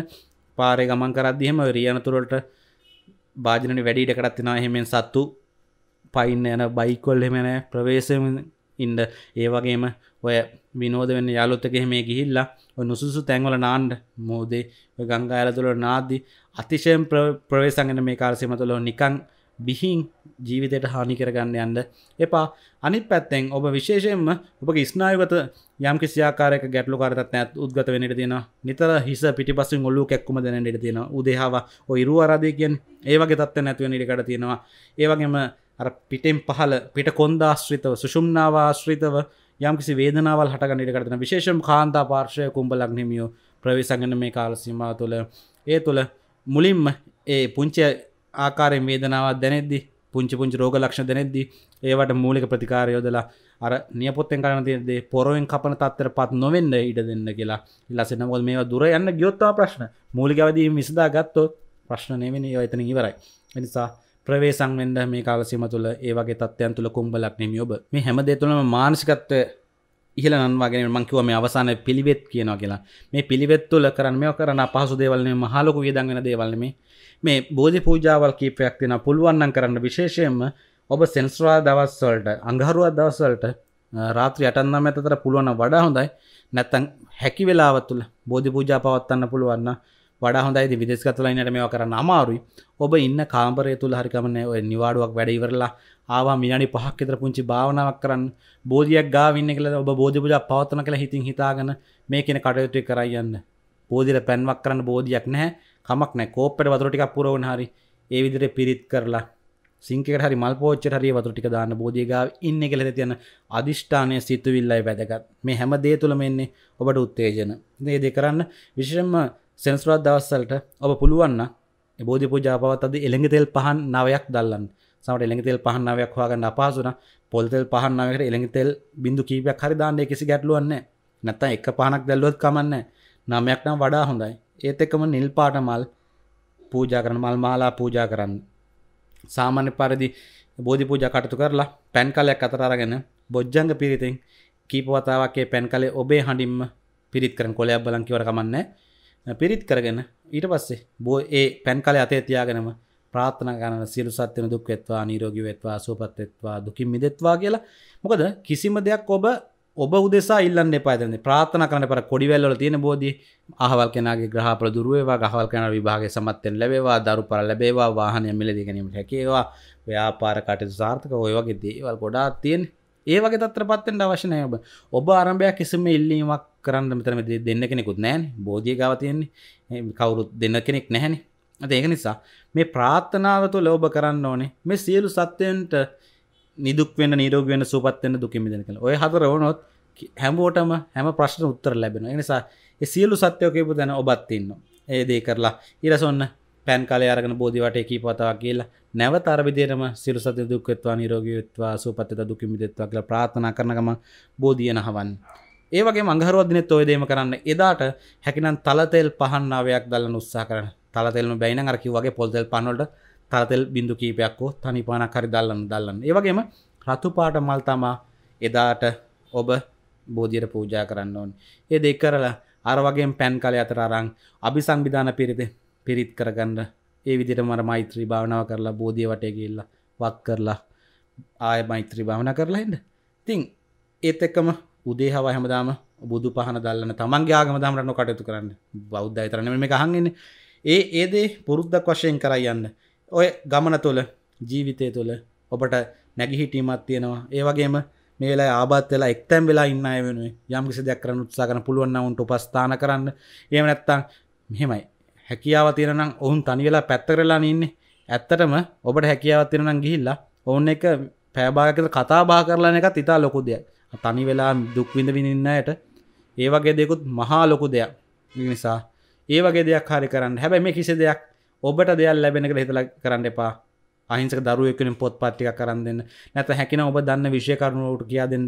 S1: පාරය ගමන් කරදදිහම රියනතුරට භාජනනි වැඩිට කරත් තිනා හෙමෙන් සත්තු පයින්න යන බයිකොල් හෙමන ප්‍රවේශම ඉන්ඩ ඒවගේම ඔය විනෝද වන්න යාලොත්තක එහෙමේ ගිහිල්ලා නුසුසු තැන්වල නාන්ඩ මෝදේ ගංගා ඇල තුළ නාද්දි අතිශයෙන් ප්‍රවේසගෙන මේ කාරසිම තුළ නිකං බිහින් ජීවිතයට හානි කරගන්න යන්න එපා අනි පැත්තෙන් ඔබ විශේෂයෙන්ම ඔබ ස්නායගත යම් කිසියාකාරක ගැටලු කාරතත් ඇත් උද්ගත වෙනට තියෙන නිතර හිස පිටිපසු ඔල්ලු කැක්කුම දැනට තියෙන උදේහාව ඉරු අරාදය කියෙන් ඒවගේ තත්ව නැතිව නිරිකට තියෙනවා ඒවගේම අර පිටෙන් පහල පිට කොන්දාශ්‍රිතව සුෂුම්නාවාශ්‍රිතව යම්කිසි වේදනාවල් හටගන්න ඉඩකටන විශේෂම් කාන්තා පාර්ශය කුම්ඹලක් හිමියෝ ප්‍රවේශගන මේ කාලසීම තුළ ඒ තුළ මුලින්ම ඒ පුංචි ආකාරය වේදනාවක් දැනෙද්දි පුංචි පුංචි රෝග ලක්ෂ දැනෙද්දි ඒවට මූලික ප්‍රතිකාරයෝදලා අර නියපොත්තෙන් කරන තියදේ පොරුවෙන් කපන තත්තර පත් නොවෙන්න ඉඩ දෙන්න කියලා ඉල්ලසෙනවල් මේ දුර යන්න ගියොත්තා ප්‍රශ්න මූලිකවදී මිසදා ගත්තොත් ප්‍රශ්න නෙමනි ඔයතන ඉවරයි එනිසා ප්‍රවේසංවෙන්ඩ මේ කාලසිම තුළ ඒවගේ තත්වයන් තුළ කුම්ඹලක් නෙම ඔබ මේ හැමදේතුළම මානසිකත්ව ඉහල නන්වාගෙන මංකිව මේ අවසාන පිළිවෙත් කියනවා කියලා මේ පිළිවෙත් තුළ කරන්න මෙෝ කරන පහසු දේවලනේ මහලොකු වියදන් වෙන දේවල්ම මේ බෝධි පූජාවල් කීපයක් දෙෙන පුළුවන්න්නන් කරන්න විශේෂයෙන්ම ඔබ සෙන්ස්රවා දවස්වලට අඟහරුවත් දවස්වලට රාත්‍රී අටන්නම් ඇතතර පුළුවන වඩා හොඳයි නැත්තන් හැකි වෙලාවත් තුළ බෝධි පූජා පවත්වන්න පුළුවන්න වඩා හොඳයි විදෙස්ගතලයිනට මේ කරන්න අමාරුයි ඔබ ඉන්න කාම්පරය තුළ හරිකමන ඔය නිවාඩුවක් වැඩයිවරලා ආවා මිනි පහක්කෙතර පුංචි භාවනාවක් කරන්න බෝධියක් ගාවින්න කළ ඔබ බෝධිපුජ පවත්තන කළ හිතින් හිතාගන මේ කියෙන කටයුතුය කරයන්න බෝධිර පැන්වක් කරන්න බෝධියක් නැහැ කමක් නෑ කෝප්පට වතුරටික් පුරවන හරි ඒ විදිර පිරිත් කරලා සිංකට හරි මල් පෝච්ච හරිය වතුටික දාන්න බෝධියගාව ඉන්න කෙලෙ තියන අධිෂ්ඨානය සිතුවිල්ලයි වැදගත් මේ හැම දේ තුළම එන්නේ ඔබට උත්තේජන ඒ දෙ කරන්න විශෂම සෙනසුරත් දවස්සලට ඔබ පුළුවන්න බෝධි පූජාපවත් අද එළඟි තෙල් පහන් නවයක් දල්ලන්න සමට එළඟි තෙල් පහන් නවයක් හොයාගන්න අපහසුන පොල්තෙල් පහන් නවයකට එළඟි තෙල් බිඳු කීපයක් හරි දාන්න කිසි ගැටලුවන්නේ නැත්තම් එක පහනක් දැල්ලුවත් කමන්නේ නමයක් නම් වඩා හොඳයි ඒත් එක්කම නිල් පාට මල් පූජා කරන මල් මාලා පූජා කරන්න සාමාන්‍ය පරිදි බෝධි පූජා කටයුතු කරලා පැන් කලයක් අතර අරගෙන බොජ්ජංග පිරිතෙන් කීප වතාවක් ඒ පැන් කලේ ඔබේ හඬින්ම පිරිත් කරන කොලයක් බලන් කිවර කමන්නේ පිරිත් කරගෙන ඊට පස්සේ බෝ ඒ පැන් කල අතේ තියාගෙනම ප්‍රාථන ගන සිරු සත්‍යන දුක් වෙත්වා නීරෝගි වෙත්වා සූපත්වෙත්වා දුකින් මිදෙත්වා කියලා මොකද කිසිම දෙයක් ඔබ ඔබ උදෙසා ඉල්ලන්න පාදන ප්‍රාථන කන පර කොඩිවැල්ල තියෙන බෝධී අහවල් කෙනගේ ග්‍රහපල දුරුවවා ගහවල් කන විභාගේ සමත්තෙන් ලැබේවා දරු පර ලැබේවා වාහනය මිලදිගැනීමට හැකේවා ව්‍යාපාර කටයුතු සාර්ථක ඔය වගේ දේවල් ගොඩා තියෙන්නේ ඒ වගේ තත්‍රපත්තෙන්ට අවශ්‍යනය ඔබ ඔබ ආරම්භයක් කිසිම ඉල්ලීමක් කරන්න මෙතරම දෙන්න කෙනෙකුත් නෑන බෝධිය ගාව තියෙන්නේ කවුරුත් දෙන්න කෙනෙක් නැහැන ඇති ඒක නිසා මේ ප්‍රාත්ථනාව තු ලෝබ කරන්න ඕනේ මේ සියලු සත්‍යයන්ට නිදුක් වෙන නිරෝග වෙන සුපත්වෙන දුකිමිදෙන කළ ඔය හතර ඕනොත් හැමෝටම හැම ප්‍රශ්න උත්තර ලැබෙන නිසා සියලු සත්‍යයෝකපු දැන ඔබත්තින්න ඒදේ කරලා ඉරසොන්න පැන් කාල අරගෙන බෝධිවට එකී පතාව කියලා නැවත අරවිදිරම සිරු සති දුක්කත්වා නිරෝගයත්වා සූපත්ත දුකිමිදෙත්වා කියලා ප්‍රාථනා කරනගම බෝධියනහවන්. ඒවගේ මංගහරුවත් දිනෙත් ඔයදේම කරන්න එදාට හැකිනම් තලතෙල් පහන්නාවයක් දල්ල උත්සා කරන තලතෙල්ම බැයින අරකි වගේ පොල්තෙල් පනොල්ට තලතෙල් බිඳු කීපයක්කෝ තනිපානක් හරි දල්ලන්න දල්ලන්න ඒවගේම රතුපාට මල් තමා එදාට ඔබ බෝධියට පූජා කරන්න ඕන් ඒ දෙ කරලා අරවගේ පැන් කල අතර අරං අභි සංවිධාන පිරිත පිරිත් කරගන්න ඒ විදිට මර මෛත්‍රී භාවනාව කරලා බෝධිය වටයගල්ල වක් කරලා ආය මෛත්‍රී භාවන කරලා හිට තිං ඒත් එක්කම උදේ හව හැමදාම බුදු පහන දල්ලන තමන්ගේ ආගම දමරන්න කටයුතු කරන්න බෞද්ධ අතරන මේ හංගෙන ඒ ඒදේ පුරුද්ධක් වශයෙන් කරයන්න ඔය ගමන තුළ ජීවිතය තුළ ඔබට නැගිහිටීමත් තියෙනවා ඒවගේම මේලා ආබත් වෙලා එක්තැම් වෙලා ඉන්න අය වෙනුවේ යම් කිසි දෙයක් කරන්න උත්සාහ කරන පුළුවන් නම් උන්ට උපස්ථාන කරන්න එහෙම නැත්නම් මෙහෙමයි හැකියාව තියෙන නම් ඔවුන් තනි වෙලා පැත්ත කරලා ඉන්නේ ඇත්තටම ඔබට හැකියාව තියෙන නම් ගිහිල්ලා ඔවුන් එක පෑභාගයකට කතා බහ කරලා යන එකත් ඉතාල ලොකු දෙයක් තනි වෙලා දුක්විඳ විනින්නයට ඒ වගේ දෙකුත් මහා ලොකු දෙයක් නිසා ඒ වගේ දෙයක් හරි කරන්න හැබැ මේ කිසි දෙයක් ඔබට දෙයක් ලැබෙනක හිතල කරන්න එපා අහිංසක දරුවකෙන පොත් පත්තික කරන්න දෙන්න නැත හැකින ඔබ දන්න විශය කරුණුවට කියා දෙන්න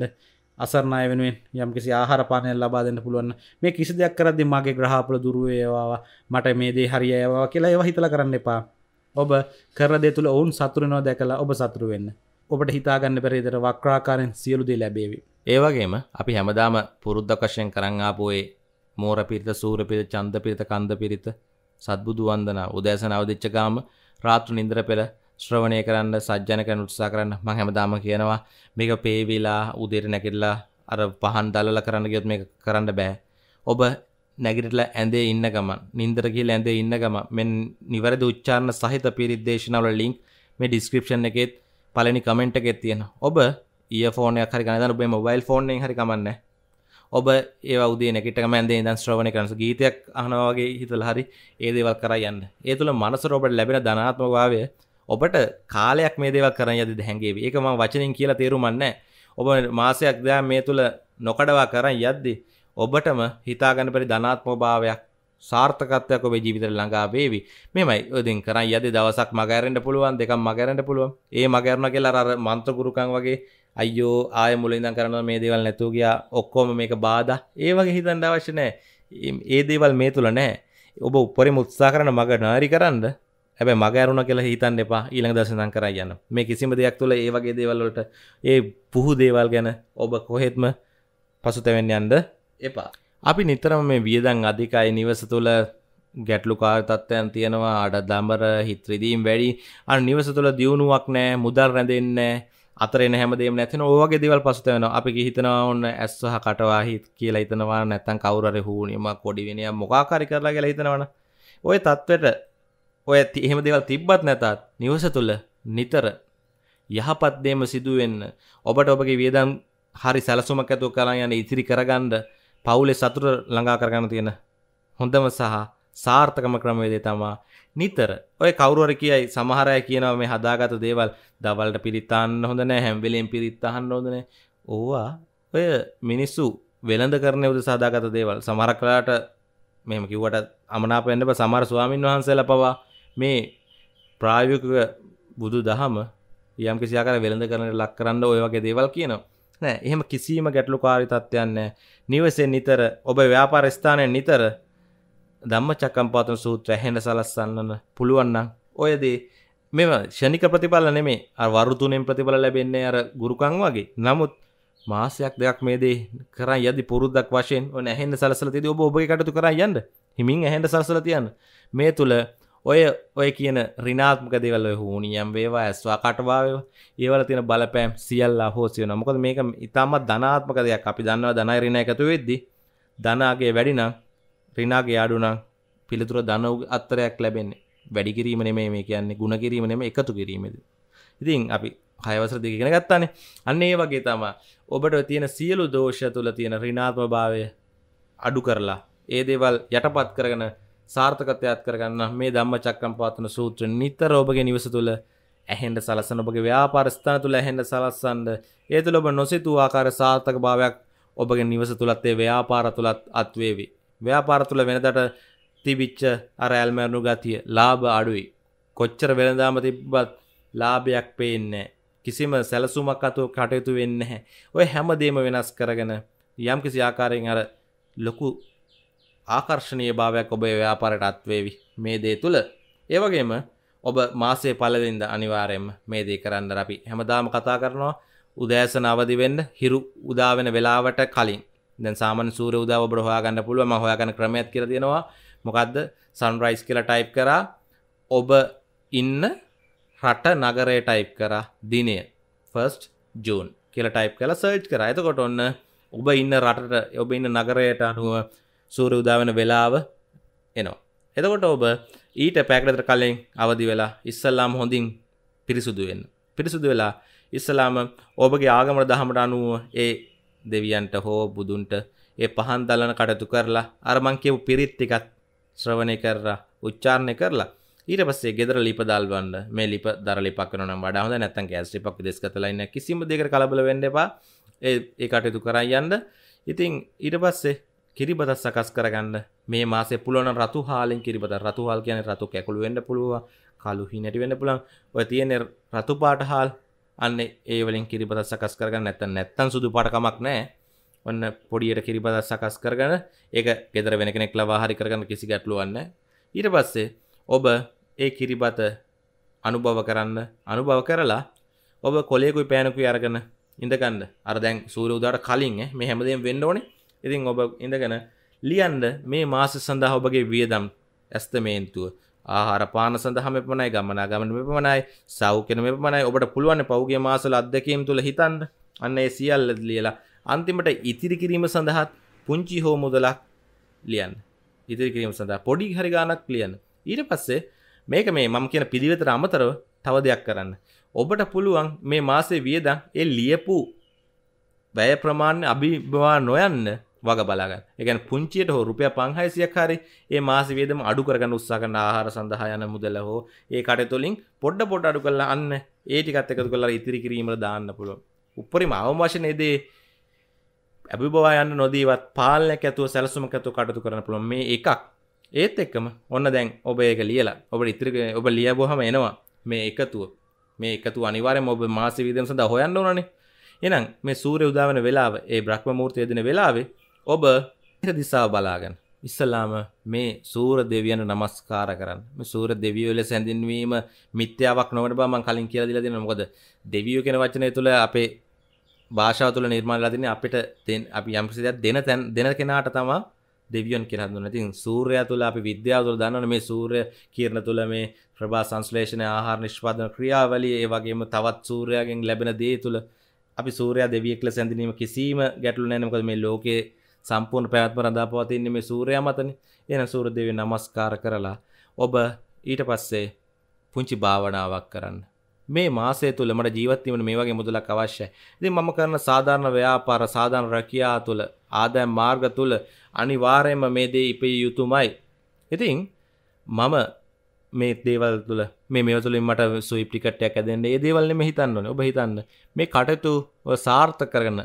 S1: අසරණය වෙනුවෙන් යම් කිසි ආහරපානය ලබා දෙන්න පුළුවන් මේ කිසි දෙයක් කරදදි මගේ ග්‍රහපල දුරුවේවා මට මේ දේ හරි ඒවා කියලා ඒව හිතල කරන්න එපා ඔබ කරදේ තුළ ඔවුන් සතුරනෝ දැකලා ඔබ සතුරුවෙන්න ඔබට හිතාගන්න පෙරේදර වක්්‍රාකාරෙන් සියලුදේ ලැබේවි. ඒවගේම අපි හැමදාම පුරුද්ධකශයෙන් කරංආපෝයේ මෝර පිරිත සූර පිරිත චන්ද පිරිත කන්ද පිරිත සත්බුදු වන්දනා උදෑසන අවදිච්චගාම රාත්තු නින්දර පෙළ ශ්‍රවණය කරන්න සජ්ජනක උත්සා කරන්න මං හැමදාම කියනවා මේක පේවිලා උදේර නැකිල්ලා අර පහන් දල්ල කරන්න ගයොත් මේ කරන්න බෑ. ඔබ නැගිටලා ඇඳේ ඉන්න ගමන් නින්දර කියල ඇඳේ ඉන්න ගම මෙ නිවැරදි උච්චාරණ සහිත පිරිත් දේශනාවල ලිින්ක් මේ ඩිස්ක්‍රපෂන් එකෙත් පලනි කමෙන්ට් එකෙත් තියෙන ඔබ ඒ ෆෝනයක් හරි ගන්න ඔබේ මොබයිල් ෆෝනෙන් හරි කමන්න ඔබ ඒ වදේ නෙකට මන්දේ දන් ශ්‍රවණ කරස ගීතයක් අහනවාගේ හිතල හරි ඒදේවල් කරයන්න ඒ තුළ මනස රෝබට ලැබෙන ධනාත්මභාවය ඔබට කාලයක් මේ දේවක් කරන්න යද හැගේ ඒකම වචනින් කියලා තේරුමන්න ඔබ මාසයක් දෑ මේ තුළ නොකඩවා කරන්න යද්දි ඔබටම හිතාගන්න පරි ධනාත්මභාවයක් සාර්ථකත්වයක් ඔබේ ජීවිතයට ළඟා වේවි. මෙමය ඔයදින් කරන් යද දවසක් මගහැරෙන්න පුළුවන් දෙකක් මගහැරෙන්න පුළුවන්. ඒ මගහැරුණා කියලා අර මන්ත්‍ර ගුරුකම් වගේ අයියෝ ආය මුල ඉඳන් කරනවා මේ දේවල් නැතුව ගියා ඔක්කොම මේක බාධා. ඒ වගේ හිතන්න අවශ්‍ය නැහැ. ඒ දේවල් මේ තුල නැහැ. ඔබ උපරිම උත්සාහ කරන මග නාරි කරන්න හැබැයි මග ඇරුණා කියලා හිතන්න එපා ඊළඟ දවසේ නම් කරා යන්න. මේ කිසිම දෙයක් තුළ ඒ වගේ දේවල් වලට ඒ පුහු දේවල් ගැන ඔබ කොහෙත්ම පසුතැවෙන්න යන්න එපා. අපි නිතරම මේ වියදන් අධිකයි නිවස තුළ ගැටලුකාර තත්ත්වයන් තියෙනවා අඩ දමර හිත්‍රදීම් වැඩි අන් නිවස තුළ දියුණුවක් නෑ මුදල් රැඳෙන්න අතර හැමදේම නැතින ඕගේ දෙවල් පසුතයන අපි හිතනවා ඔන්න ඇස්සහ කටවා හිත් කියලා හිතනවා නැත්තන් කවුරර හූනීම කොඩිවෙනය මොකාකාරි කරලා කියලා හිතනවන ඔය තත්වට ඔය එහෙම දෙවල් තිබ්බත් නැතත් නිවස තුළ නිතර යහපත්දේම සිදුවෙන්න ඔබට ඔබගේ වියදම් හරි සැලසුමක් ඇතු කරන්න යන ඉතිරි කරගන්ඩ පවුලේ සතුට ළඟා කරගන්න තියෙන හොඳම සහ සාර්ථකම ක්‍රමවේදේ තමා නිතර ඔය කවුරුවර කියයි සමහරය කියනවා මේ හදාගත දේවල් දවල්ට පිරිත්තාන්න හොඳ නෑ හැම්වෙලෙන් පිරිත්තහන්න හොදන ඕවා ඔය මිනිස්සු වෙළඳ කරන උද සදාගත දේවල් සමහර කලාට මෙම කිව්වට අමනාපෙන්ට සමර ස්වාමීන් වහන්සේල පවා මේ ප්‍රායෝගික බුදු දහම යම් කිසියාකර වෙළඳ කරන ලක් කරන්න ඔය වගේ දේවල් කියනවා නෑ එහෙම කිසිීම ගැටලු කාරි තත්වයන්න නිවසෙන් නිතර ඔබ ව්‍යාපාර ස්ථානයෙන් නිතර දම්ම චකම්පාතන සූත්‍ර හැඩ සලස්සන්නන්න පුළුවන්නම් ඔයදේ මෙම ෂණික ප්‍රතිඵල නෙමේ වරුතුනෙන් ප්‍රතිඵල ලැබෙන්නේ අර ගුරුකං වගේ නමුත් මාසයක් දෙයක් මේදේ කර යදි පුරුද්දක් වශයෙන් ඔ හැඩ සලසල තිද ඔබ ඔබ කටතු කර යන්න හිමින් හැඩ සලසල තියන්න මේ තුළ ඔය ඔය කියන රිනාත්මක දෙවල හූනියම් වේවා ඇස්වා කටවාාව ඒවල තින බලපෑම් සියල්ලා හෝසිය නොමොකද මේක ඉතාමත් ධනාත්මක දෙයක් අපි දන්නවා ධනයි රිණ එකතු වෙද්දි ධනාගේ වැඩිනම් රිනාගේ අඩුනම් පිළිතුර දනව අත්තරයක් ලැබෙන්නේ වැඩිකිරීම නෙමේ මේ කියන්නේ ගුණ කිරීම නෙම එකතු කිරීමද ඉතින් අපි හයවසර දෙගෙන ගත්තානේ අන්න ඒ වගේ තමා ඔබට තියෙන සියලු දෝෂ තුළ තියෙන රිනාත්ම භාවය අඩු කරලා ඒ දේවල් යටපත් කරගෙන සාර්ථකතයක් කරගන්න මේ ධම්ම චක්‍රම් පාතන සූත්‍ර නිතර ඔබගේ නිවස තුළ ඇහෙන්ට සලසන ඔබගේ ව්‍යාපාරස්ථාන තුළ ඇහෙන්ට සලස්සන්ඩ ඒ තුළ ඔබ නොසිතු ආකාර සාර්ථක භාවයක් ඔබගේ නිවස තුළත්තේ ව්‍යාපාර තුළත් අත්වේවි. ව්‍යාපාර තුළ වෙනදට තිබිච්ච අරඇල්මැරණු ගතිය ලාභ අඩුයි. කොච්චර වෙළදාම තිබ්බත් ලාභයක් පේන්නේ. කිසිම සැලසුමක් අතු කටයුතු වෙන්න හැ. ඔය හැමදේම වෙනස් කරගෙන යම් කිසි ආකාරයෙන් අර ලොකු ආකර්ශණය භාවයක් ඔබේ ව්‍යාපාරයට අත්වේවි මේ දේ තුළ ඒවගේම ඔබ මාසේ පලදින්ද අනිවාරයෙන් මේ දේ කරන්න අපි හැමදාම කතා කරනවා උදෑසන අවදිවෙන්න හිරු උදාවෙන වෙලාවට කලින් දැ සාමන සූර උදාව බ්‍රහයාගන්න පුළුව මහොයාගන ක්‍රමයක් කර දෙෙනවා මොකක්ද සන්රයිස් කියලා ටයිප් කරා ඔබ ඉන්න රට නගරය ටයිප් කරා දිනය ෆස්ට් ජූන් කියල ටයිප් කලා සර්ච් කර ඇතකොට ඔන්න ඔබ ඉන්න රටට ඔබ ඉන්න නගරයට අනුව සූර උදාවන වෙලාව එනවා. එතකොට ඔබ ඊට පැකටතර කලෙන් අවදි වෙලා ඉස්සල්ලාම් හොඳින් පිරිසුදුවෙන්. පිරිසුදු වෙලා ඉස්සලාම ඔබගේ ආගමට දහමට අනුව ඒ දෙවියන්ට හෝ බුදුන්ට ඒ පහන් දලන කටතු කරලා අරමං කියව පිරිත්තිකත් ශ්‍රවණය කරලා උච්චාරණය කරලා ඊට පස්සේ ගෙදර ලිප දල්වන්න මේ ලිප දර ලිපක් කරනවා නම් වඩා හොඳ නැත්නම් ගෑස් ලිපක් දෙස්කතලා ඉන්න කිසිම දෙයකට කලබල වෙන්න එපා ඒ ඒ කටයුතු කරන් යන්න ඉතින් ඊට පස්සේ කිරිබදත් සකස් කරගන්න මේ මාසේ පුළුවන් රතු හාලෙන් කිරිබත රතු හාල් කියන්නේ රතු කැකුළු වෙන්න පුළුවන් කළු හිණටි වෙන්න පුළුවන් ඔය තියෙන රතු පාට හාල් අන්න ඒ වලින් කිරිබත සකස් කරගන්න නැත්නම් නැත්තම් සුදු පාට කමක් නැහැ ඔන්න පොඩියට කිරිබත සකස් කරගෙන ඒක ගෙදර වෙන කෙනෙක් ලවා හරි කරගන්න කිසි ගැටලුවක් නැහැ ඊට පස්සේ ඔබ ඒ කිරිබත අනුභව කරන්න අනුභව කරලා ඔබ කොලේකුයි පෑනකුයි අරගෙන ඉඳගන්න අර දැන් සූර්ය උදාට කලින් මේ හැමදේම වෙන්න ඕනේ ඉතින් ඔබ ඉඳගෙන ලියන්ඩ මේ මාස සඳහා ඔබගේ වියදම් ඇස්තමේන්තුව ආහාර පාන සඳහම පමණයි ගමනා ගමන මෙපමණයි සෞඛ්‍යන මෙපමණයි ඔබට පුළුවන් පෞගේ මාසල අත්දැකීම් තුළ හිතන්ඩ අන්න ඒ සියල්ල ලියලා අන්තිමට ඉතිරි කිරීම සඳහත් පුංචි හෝ මුදලක් ලියන් ඉතිරි කිරීම සඳහා පොඩි හරිගානක් ලියන්න ඊට පස්සේ මේක මේ මම කියන පිළිවෙතර අමතරව තව දෙයක් කරන්න ඔබට පුළුවන් මේ මාසේ වියදම් ඒ ලියපු වැය ප්‍රමාණ්‍ය අභිභවා නොයන්න වග බලාගන්න එකන් පුංචියට හෝ රුපය පංහයිසියක් හරි ඒ මාස වේදම අඩු කරගන්න උත්සාකන්න ආහාර සඳහා යන මුදල හෝ ඒ කටතුලින් පොඩ්ඩ පොඩ් අඩු කරලා අන්න ඒටිකත් එකතු කරලා ඉතිරි කිරීමට දාන්න පුළුව උපරිම අවමශනයේදේ ඇබිබවා යන්න නොදීවත් පාලනයක් ඇතුව සැලසුමක් ඇතු කටතු කරන පුළොන් මේ එකක් ඒත් එක්කම ඔන්න දැන් ඔබ ඒක ලියලා ඔබට ඉතිරි ඔබ ලියබොහම එනවා මේ එකතුව මේ එකතු අනිවාරය ඔබ මාස විදම සඳ හොයන්න ඕනේ එනම් මේ සූරය උදාවන වෙලාව ඒ බ්‍රහ්ම මූර්තයදන වෙලාවේ ඔබ දිසා බලාගෙන ඉස්සල්ලාම මේ සූර දෙවියන නමස්කාර කරන්න සූර දෙවියෝ ලෙස හැඳින්වීම මිත්‍යාවක් නොවට බව මම කලින් කියලා දීලා දෙනවා මොකද දෙවියෝ කියන වචනය තුල අපේ භාෂාව තුල නිර්මාණලා තින්නේ අපිට අපි යම් කිසි දෙයක් දෙන තැන දෙන කෙනාට තමයි දෙවියන් කියලා හඳුන්වනවා. ඉතින් සූර්යයා තුල අපි විද්‍යාව තුල දන්නවනේ මේ සූර්ය කිරණ තුල මේ ප්‍රභා සංශ්ලේෂණ ආහාර නිෂ්පාදන ක්‍රියාවලිය ඒ වගේම තවත් සූර්යයාගෙන් ලැබෙන දේ තුල අපි සූර්යයා දෙවියෙක් ලෙස හැඳින්වීම කිසිම ගැටලු නැහැ. මොකද මේ ලෝකයේ සම්පූර්ණ පැවැත්ම රඳා පවතින්නේ මේ සූර්යයා මතනේ. එහෙනම් සූර්ය දෙවියන් නමස්කාර කරලා ඔබ ඊට පස්සේ පුංචි භාවනාවක් කරන්න. මේ මාසය තුළ මට ජීවත් වීමට මේ වගේ මුදලක් අවශ්‍යයි. ඉතින් මම කරන සාධාරණ ව්‍යාපාර, සාධාරණ රැකියා තුළ, ආදායම් මාර්ග තුළ අනිවාර්යයෙන්ම මේ දේ ඉපිය යුතුමයි. ඉතින් මම මේ දේවල් තුළ මේ මේ තුළින් මට සුයිප් ටිකට් එකක් ඇදෙන්න. ඒ දේවල් නෙමෙයි හිතන්න ඕනේ. ඔබ හිතන්න මේ කටයුතු සාර්ථක කරගෙන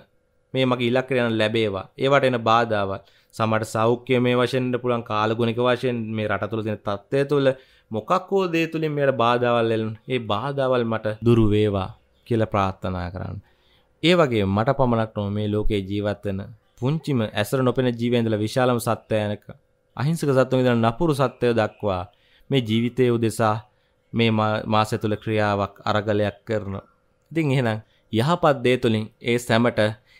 S1: මේ මගේ ඉලක්කයට යන ලැබේවා. ඒවට එන බාධාවල් සමහරට සෞඛ්‍යමය වශයෙන් ඉන්න පුළුවන් කාලගුණික වශයෙන් මේ රට තුළ තියෙන තත්ත්වය තුළ මොකක් හෝ දේ තුලින් මේකට බාධාවල් එළන. ඒ බාධාවල් මට දුරු වේවා කියලා ප්‍රාර්ථනා කරන්න. ඒ වගේ මට පමණක් නොව මේ ලෝකේ ජීවත් වෙන පුංචිම ඇසර නොපෙන ජීවයන්දල විශාලම සත්වයනක අහිංසක සත්ව ඉදන නපුරු සත්වය දක්වා මේ ජීවිතය උදෙසා මේ මාස තුළ ක්‍රියාවක් අරගලයක් කරන. ඉතින් එහෙනම් යහපත් දේ තුළින් ඒ සැමට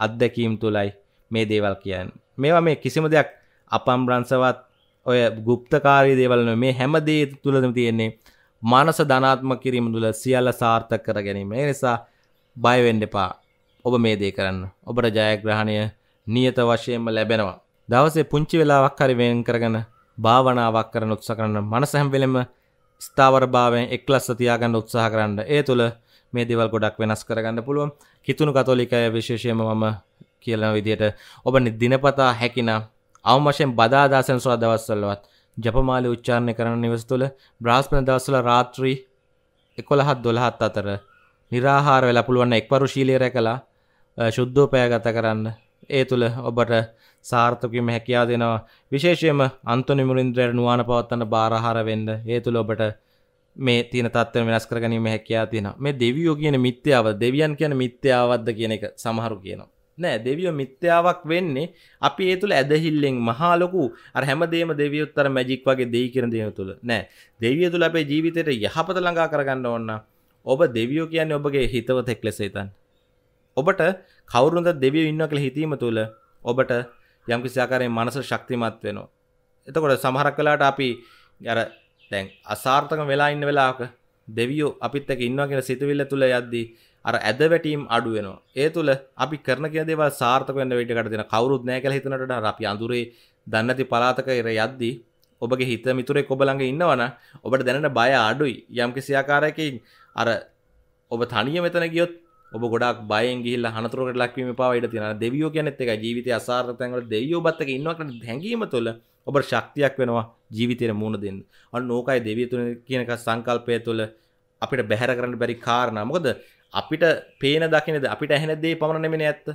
S1: අත්දැකීම් තුළයි මේ දේවල් කියන්න මේවා මේ කිසිම දෙයක් අපම් බ්‍රංසවත් ඔය ගුප්තකාරී දේවල්න මේ හැමදේ තුළදම තියෙන්නේ මනස ධනාත්ම කිරීම තුළ සියල්ල සාර්ථක කර ගැනීම ඒ නිසා බයවෙන්ඩ එපා ඔබ මේ දේ කරන්න ඔබට ජයග්‍රහණය නියත වශයෙන්ම ලැබෙනවා දවසේ පුංචි වෙලාවක් හරි වෙන් කරගන භාවනාවක් කරන උත්ස කරන්න මනස හැම්වෙලෙම ස්ථාවර භාවයෙන් එක්ලස්ස තියාගන්න උත්සාහ කරන්න ඒ තුළ මේ දෙවල් ගොඩක් වෙනස් කරගන්න පුළුවන් කිතුුණු කතෝලිකය විශේෂයම මම කියන විදියට ඔබ දිනපතා හැකිනම් අවමශයෙන් බදාදාසන සොල දවස්සල්ලවත් ජපමාලි උච්චාරණය කරන නිවස තුළ බ්‍රාස්්පන දවස්සල රාත්‍රී එකොළහත් දොළහත් අතර නිරාහාර වෙලා පුළුවන්න එක්වරු ශීලේරය කලා ශුද්ධෝපය ගත කරන්න ඒ තුළ ඔබට සාර්ථකම හැකයා දෙනවා විශේෂයම අන්තුනිමුරින්ද්‍රයට නුවන පවත්තන්න බාරහාර වෙන්න ඒ තුළ ඔබට මේ තියෙන තත්ත්ව වෙනස් කරගනීම හැකයා තියෙන මේ දෙවියෝ කියන මිත්‍යාව දෙවියන් කියන මිත්‍යාවද්ද කියන එක සමහරු කියනවා නෑ දෙවියෝ මිත්‍යාවක් වෙන්නේ අපි ඒ තුළ ඇදහිල්ලෙන් මහාලොකු අර හැමදේම දෙවියොත්තර මැජික් වගේ දෙයි කරන දේව තුළ නෑ දෙවිය තුළ අපේ ජීවිතයට යහපත ළඟා කරගන්න ඕන්න ඔබ දෙවියෝ කියන්නේ ඔබගේ හිතවතෙක් ලෙස හිතන් ඔබට කවුරුන්ද දෙවියෝ ඉන්නවා කියලා හිතීම තුළ ඔබට යම්කිසි ආකාරයෙන් මනස ශක්තිමත් වෙනවා එතකොට සමහරක් වෙලාවට අපි අර දැන් අසාර්ථක වෙලා ඉන්න වෙලාවක දෙවියෝ අපිත් එක්ක ඉන්නවා කියන සිතුවිල්ල තුල යද්දී අර ඇද වැටීම් අඩු වෙනවා. ඒ තුල අපි කරන කියන දේවල් සාර්ථක වෙන්න වෙඩකට දෙන කවුරුත් නැහැ කියලා හිතනට වඩා අපි අඳුරේ දන්නේ නැති පළාතක ඉර යද්දී ඔබගේ හිත මිතුරෙක් ඔබ ළඟ ඉන්නවනම් ඔබට දැනෙන බය අඩුයි. යම්කිසි ආකාරයකින් අර ඔබ තනිය මෙතන ගියොත් ඔබ ගොඩක් බයෙන් ගිහිල්ලා හනතුරකට ලක්වීම පාව ඉඩ තියෙනවා. දෙවියෝ කියන්නේත් එකයි ජීවිතයේ අසාර්ථක තැන්වල දෙවියෝ බත් එක ඉන්නවා කියන හැඟීම තුළ ඔබට ශක්තියක් වෙනවා. ජීවිතයට මුණ දෙන්න අන්න ඕකයි දෙවිය තුන කියනක සංකල්පය තුළ අපිට බැහැර කරන්න බැරි කාරණ මොකද අපිට පේන දකිනද අපිට ඇහෙනදේ පමණනෙමෙන ඇත්ත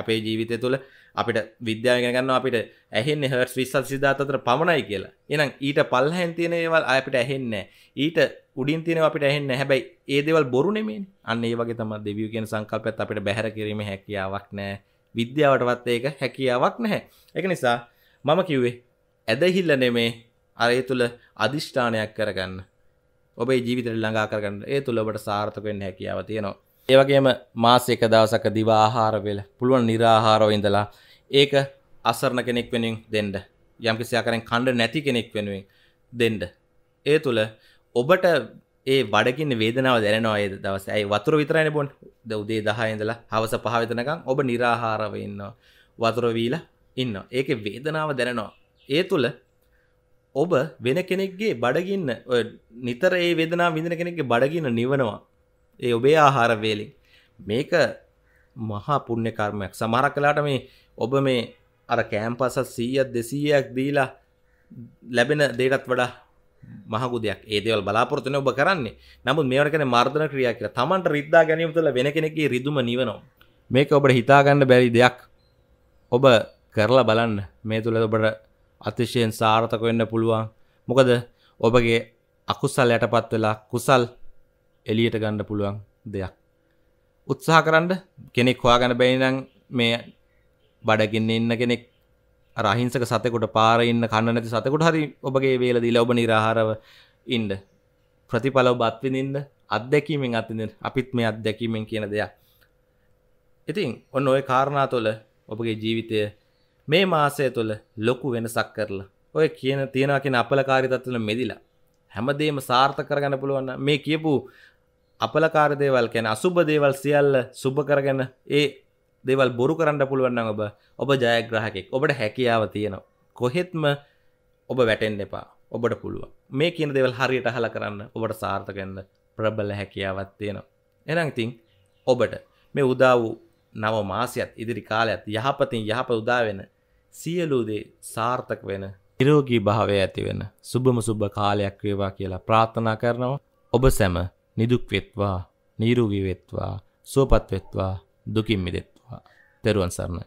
S1: අපේ ජීවිතය තුළ අපිට විද්‍යාවගෙනගන්න අපිට ඇහෙන් හට විස්සල් සිධාතතර පමණයි කියලා එනම් ඊට පල්හැන් තියෙන ඒවල් අපිට ඇහෙන්න ඊට උඩින් තියෙන අපිට ඇහෙන්න හැබැයි ඒදවල් බොරු නෙමින් අන්න ඒ වගේ තම දෙවිය කියෙන සංකල්පත් අපිට බැහැර කිරීම හැකියාවක් නෑ විද්‍යාවටවත් ඒක හැකියාවක් නැහැ එක නිසා මම කිව්වේ ඇදහිල්ල නෙමේ අරය තුළ අධිෂ්ඨානයක් කරගන්න ඔබේ ජීවිත ළඟා කරගන්න ඒ තුළ ඔබට සාර්ථකෙන් හැකියාව තියෙනවා ඒවගේම මාස එක දවසක දිවාහාරවෙල පුළුවන් නිරාහාරෝ ඉඳලා ඒක අසරණ කෙනෙක් වෙනින් දෙන්ඩ යම්කිසියාකරෙන් කණ්ඩ නැති කෙනෙක් වෙනුවෙන් දෙන්ඩ ඒ තුළ ඔබට ඒ බඩගින්න වේදනාව දැනවා ඒ දවස ඇයි වතුර විතරයි බොන් ද උදේ දහයඉඳලා හවස පහවිතනකම් ඔබ නිරාහාරව ඉන්නවා වතුරවීල ඉන්න ඒක වේදනාව දැනවා ඒ තුළ ඔබ වෙන කෙනෙක්ගේ බඩගින්න නිතර ඒ වෙදනා විඳන කෙනෙක්ගේ බඩගින්න නිවනවා ඒ ඔබේ ආහාරවේලින් මේක මහා පුුණ්‍ය කර්මයක් සමහර කලාට මේ ඔබ මේ අර කෑම්පසත් සීයත් දෙසීයක් දීලා ලැබෙන දේටත් වඩා මහගු දෙයක් ඒදවල් බලාපොරතන ඔබ කරන්නේ නමුත් මේවට කෙන මර්ධන ක්‍රියා කියලා තමන්ට රිද්දා ගැනීම තුළ වෙන කෙනෙකි රිදුම නිවනවා මේක ඔබට හිතාගන්න බැරි දෙයක් ඔබ කරලා බලන්න මේ තුළ ඔබට අතිශයෙන් සාර්ථක වෙන්න පුළුවන්. මොකද ඔබගේ අකුසල් යටපත් වෙලා කුසල් එළියට ගන්න පුළුවන් දෙයක්. උත්සාහ කරන්න කෙනෙක් හොයාගන්න බැරි නම් මේ බඩගින්න ඉන්න කෙනෙක් අර අහිංසක සතෙකුට පාරේ ඉන්න කන්න නැති සතෙකුට හරි ඔබගේ වේල දීලා ඔබ निराහාරව ඉන්න. ප්‍රතිඵලව බත් විඳින්න අත්දැකීමෙන් අත්විඳින්න අපිත් මේ අත්දැකීමෙන් කියන දෙයක්. ඉතින් ඔන්න ওই කාරණා තුළ ඔබගේ ජීවිතය මේ මාසය තුළ ලොකු වෙනසක් කරලා ඔය කියන තියෙනවා කියන අපලකාරී තත්ත්වවල මෙදිලා හැමදේම සාර්ථක කරගන්න පුළුවන් මේ කියපු අපලකාර දේවල් කියන්නේ අසුබ දේවල් සියල්ල සුබ කරගෙන ඒ දේවල් බොරු කරන්න පුළුවන් නම් ඔබ ඔබ ජයග්‍රාහකෙක් ඔබට හැකියාව තියෙනවා කොහෙත්ම ඔබ වැටෙන්න එපා ඔබට පුළුවන් මේ කියන දේවල් හරියට අහලා කරන්න ඔබට සාර්ථක වෙන්න ප්‍රබල හැකියාවක් තියෙනවා එහෙනම් ඉතින් ඔබට මේ උදා වූ නව මාසයක් ඉදිරි කාලයක් යහපතින් යහපත උදා වෙන සියලූදේ සාර්ථක වෙන නිරෝගී භාවය ඇතිවෙන සුබම සුබ කාලයක් වේවා කියලා ප්‍රාර්ථනා කරනවා ඔබ සැම නිදුක්වෙත්වා නීරුගීවෙත්වා සුවපත්වෙත්වා දුකින් මිදෙත්වා තෙරුවන් සරණයි